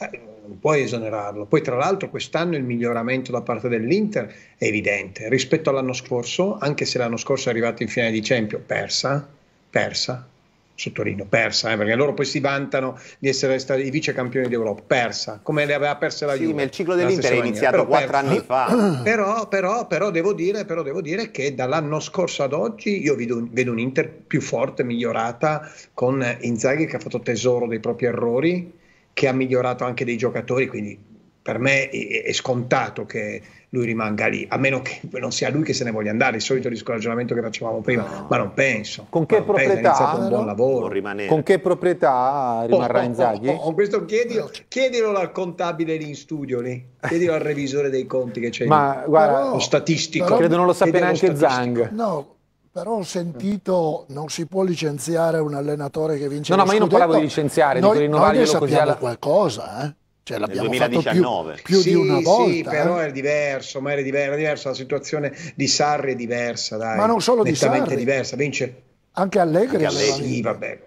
[SPEAKER 5] Eh, non puoi esonerarlo. Poi tra l'altro quest'anno il miglioramento da parte dell'Inter è evidente rispetto all'anno scorso, anche se l'anno scorso è arrivato in finale di Champions, persa, persa, sottolineo persa, eh, perché loro poi si vantano di essere stati i vice campioni d'Europa, persa, come le aveva perse la sì, Juve. il ciclo dell'Inter è iniziato quattro anni fa. Però, però, però, devo dire, però, devo dire, che dall'anno scorso ad oggi io vedo, vedo un Inter più forte, migliorata, con Inzaghi che ha fatto tesoro dei propri errori, che ha migliorato anche dei giocatori, quindi per me è, scontato che lui rimanga lì, a meno che non sia lui che se ne voglia andare, il solito discoraggiamento che facevamo prima, no.
[SPEAKER 1] ma non penso.
[SPEAKER 5] Con che proprietà? Penso, ha iniziato un buon
[SPEAKER 1] lavoro. Con che proprietà rimarrà oh, oh, Inzaghi? Oh,
[SPEAKER 5] oh questo chiedilo, chiedilo, al contabile lì in studio, lì. chiedilo al revisore dei conti che c'è ma, lì, guarda, oh, lo
[SPEAKER 4] statistico. Credo non lo sappia neanche Zang.
[SPEAKER 6] No, però ho sentito non si può licenziare un allenatore che vince No, no, ma io non parlavo di licenziare, noi, di rinnovare... noi così alla... qualcosa, eh?
[SPEAKER 5] Cioè, l'abbiamo fatto più, più sì, di una volta. Sì, però
[SPEAKER 6] eh? è diverso, ma era diverso, la
[SPEAKER 5] situazione di Sarri è diversa, dai. Ma non solo di Sarri. diversa, vince. Anche Allegri. Anche Allegri. Sì, vabbè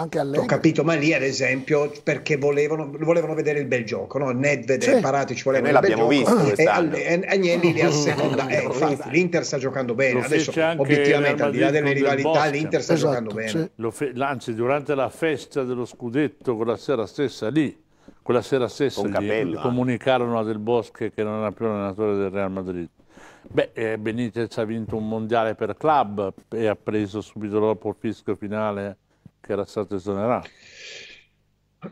[SPEAKER 5] anche Allegri. Ho capito, ma lì ad esempio perché volevano, volevano vedere il bel gioco, no? Nedved e Parati ci volevano vedere. Eh, noi l'abbiamo visto eh, eh, E, Agnelli li asseconda. eh, infatti l'Inter sta giocando bene, adesso obiettivamente al di là delle rivalità l'Inter sta esatto, giocando bene.
[SPEAKER 3] Sì. Fe- anzi, durante la festa dello scudetto quella sera stessa lì, quella sera stessa Con capello, eh. comunicarono a Del Bosque che non era più allenatore del Real Madrid. Beh, Benitez ha vinto un mondiale per club e ha preso subito dopo il fisco finale che era stato esonerato.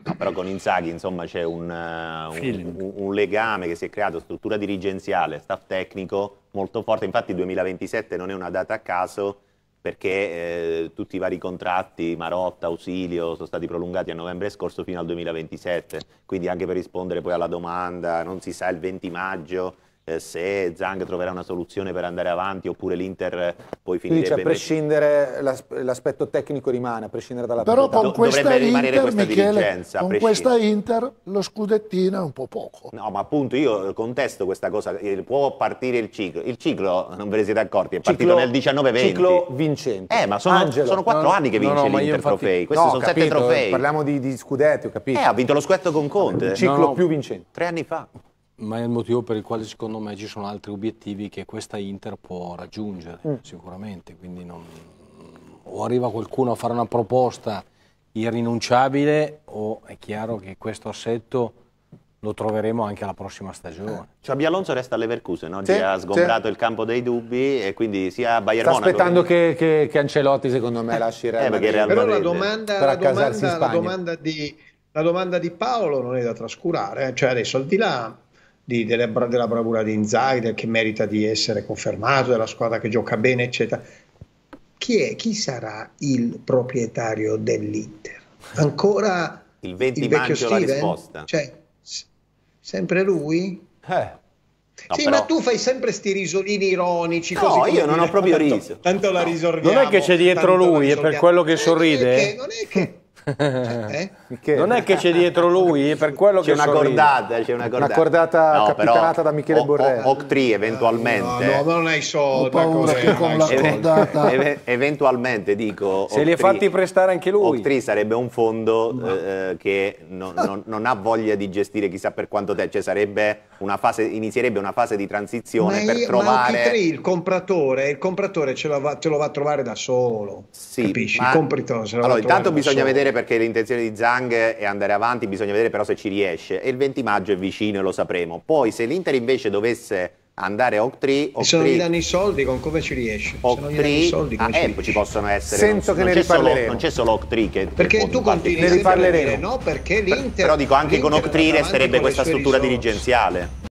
[SPEAKER 3] No, però con Inzaghi insomma c'è
[SPEAKER 2] un, eh, un, un, un, legame che si è creato, struttura dirigenziale, staff tecnico molto forte, infatti 2027 non è una data a caso perché eh, tutti i vari contratti, Marotta, Ausilio, sono stati prolungati a novembre scorso fino al 2027, quindi anche per rispondere poi alla domanda, non si sa il 20 maggio, eh, se Zang troverà una soluzione per andare avanti oppure l'Inter poi finirebbe... Dice, a
[SPEAKER 1] prescindere l'aspetto tecnico
[SPEAKER 2] rimane, a prescindere dalla Però proprietà. con questa Dovrebbe Inter, questa Michele, con questa
[SPEAKER 1] Inter lo
[SPEAKER 6] scudettino è un po' poco.
[SPEAKER 2] No, ma appunto io contesto questa cosa, può partire il ciclo. Il ciclo, non ve ne siete accorti, è partito nel 19-20. Ciclo vincente. Eh, ma sono, sono quattro no, anni che vince no, no, l'Inter infatti, trofei, questi sono capito, sette trofei. Parliamo di, di scudetti, ho capito. Eh, ha vinto lo scudetto con Conte.
[SPEAKER 1] Un ciclo più vincente. Tre anni fa
[SPEAKER 4] ma è il motivo per il quale secondo me ci sono altri obiettivi che questa Inter può raggiungere mm. sicuramente, quindi non... o arriva qualcuno a fare una proposta irrinunciabile o è chiaro che questo assetto lo troveremo anche alla prossima stagione.
[SPEAKER 2] Cioè eh, Bialonso resta a Leverkusen, sì, ha sgombrato sì. il campo dei dubbi e quindi sia Bayern Sta aspettando
[SPEAKER 1] che, che, che, Ancelotti secondo me lasci Real eh, Real Però la domanda, per la, domanda, la, domanda
[SPEAKER 5] di, la domanda, di, Paolo non è da trascurare, eh. cioè adesso al di là di, della, della, bravura di Inzaghi, che merita di essere confermato, della squadra che gioca bene, eccetera. Chi, è, chi sarà il proprietario dell'Inter? Ancora il 20 il vecchio Steven? Cioè, s- sempre lui? Eh. No, sì, però... ma tu fai sempre sti risolini ironici. No, così, io non dire, ho proprio riso. Tanto la risolviamo. Non è che c'è dietro lui, è per quello
[SPEAKER 2] che
[SPEAKER 4] non sorride. È che, non è che eh.
[SPEAKER 2] Eh?
[SPEAKER 4] Non è che c'è dietro lui, per quello c'è che una cordata,
[SPEAKER 2] c'è una cordata, una cordata no, capitanata da Michele Borrelli. O, o tri, eventualmente. No, no, non hai
[SPEAKER 5] soldi. Ev-
[SPEAKER 2] eventualmente dico. Se li hai fatti prestare anche lui. Octri sarebbe un fondo eh, eh, che non, non, non, ha voglia di gestire chissà per quanto tempo. Cioè sarebbe una fase, inizierebbe una fase di transizione ma per io, trovare. Ma Octri,
[SPEAKER 5] il compratore, il compratore ce lo, va, ce lo va a trovare da solo. Sì,
[SPEAKER 2] capisci? Ma... Il compratore se lo allora, va a trovare. Intanto bisogna vedere perché l'intenzione di Zhang è andare avanti, bisogna vedere però se ci riesce. E il 20 maggio è vicino e lo sapremo. Poi se l'Inter invece dovesse andare Octree, Octree se non gli danno
[SPEAKER 5] i soldi con come ci riesce Octree, se soldi, ah, eh, ci possono
[SPEAKER 2] essere senza non, che non ne riparleremo non c'è solo Octree che perché tu continui ne riparleremo no perché l'Inter però dico anche con Octree resterebbe questa struttura risorse. dirigenziale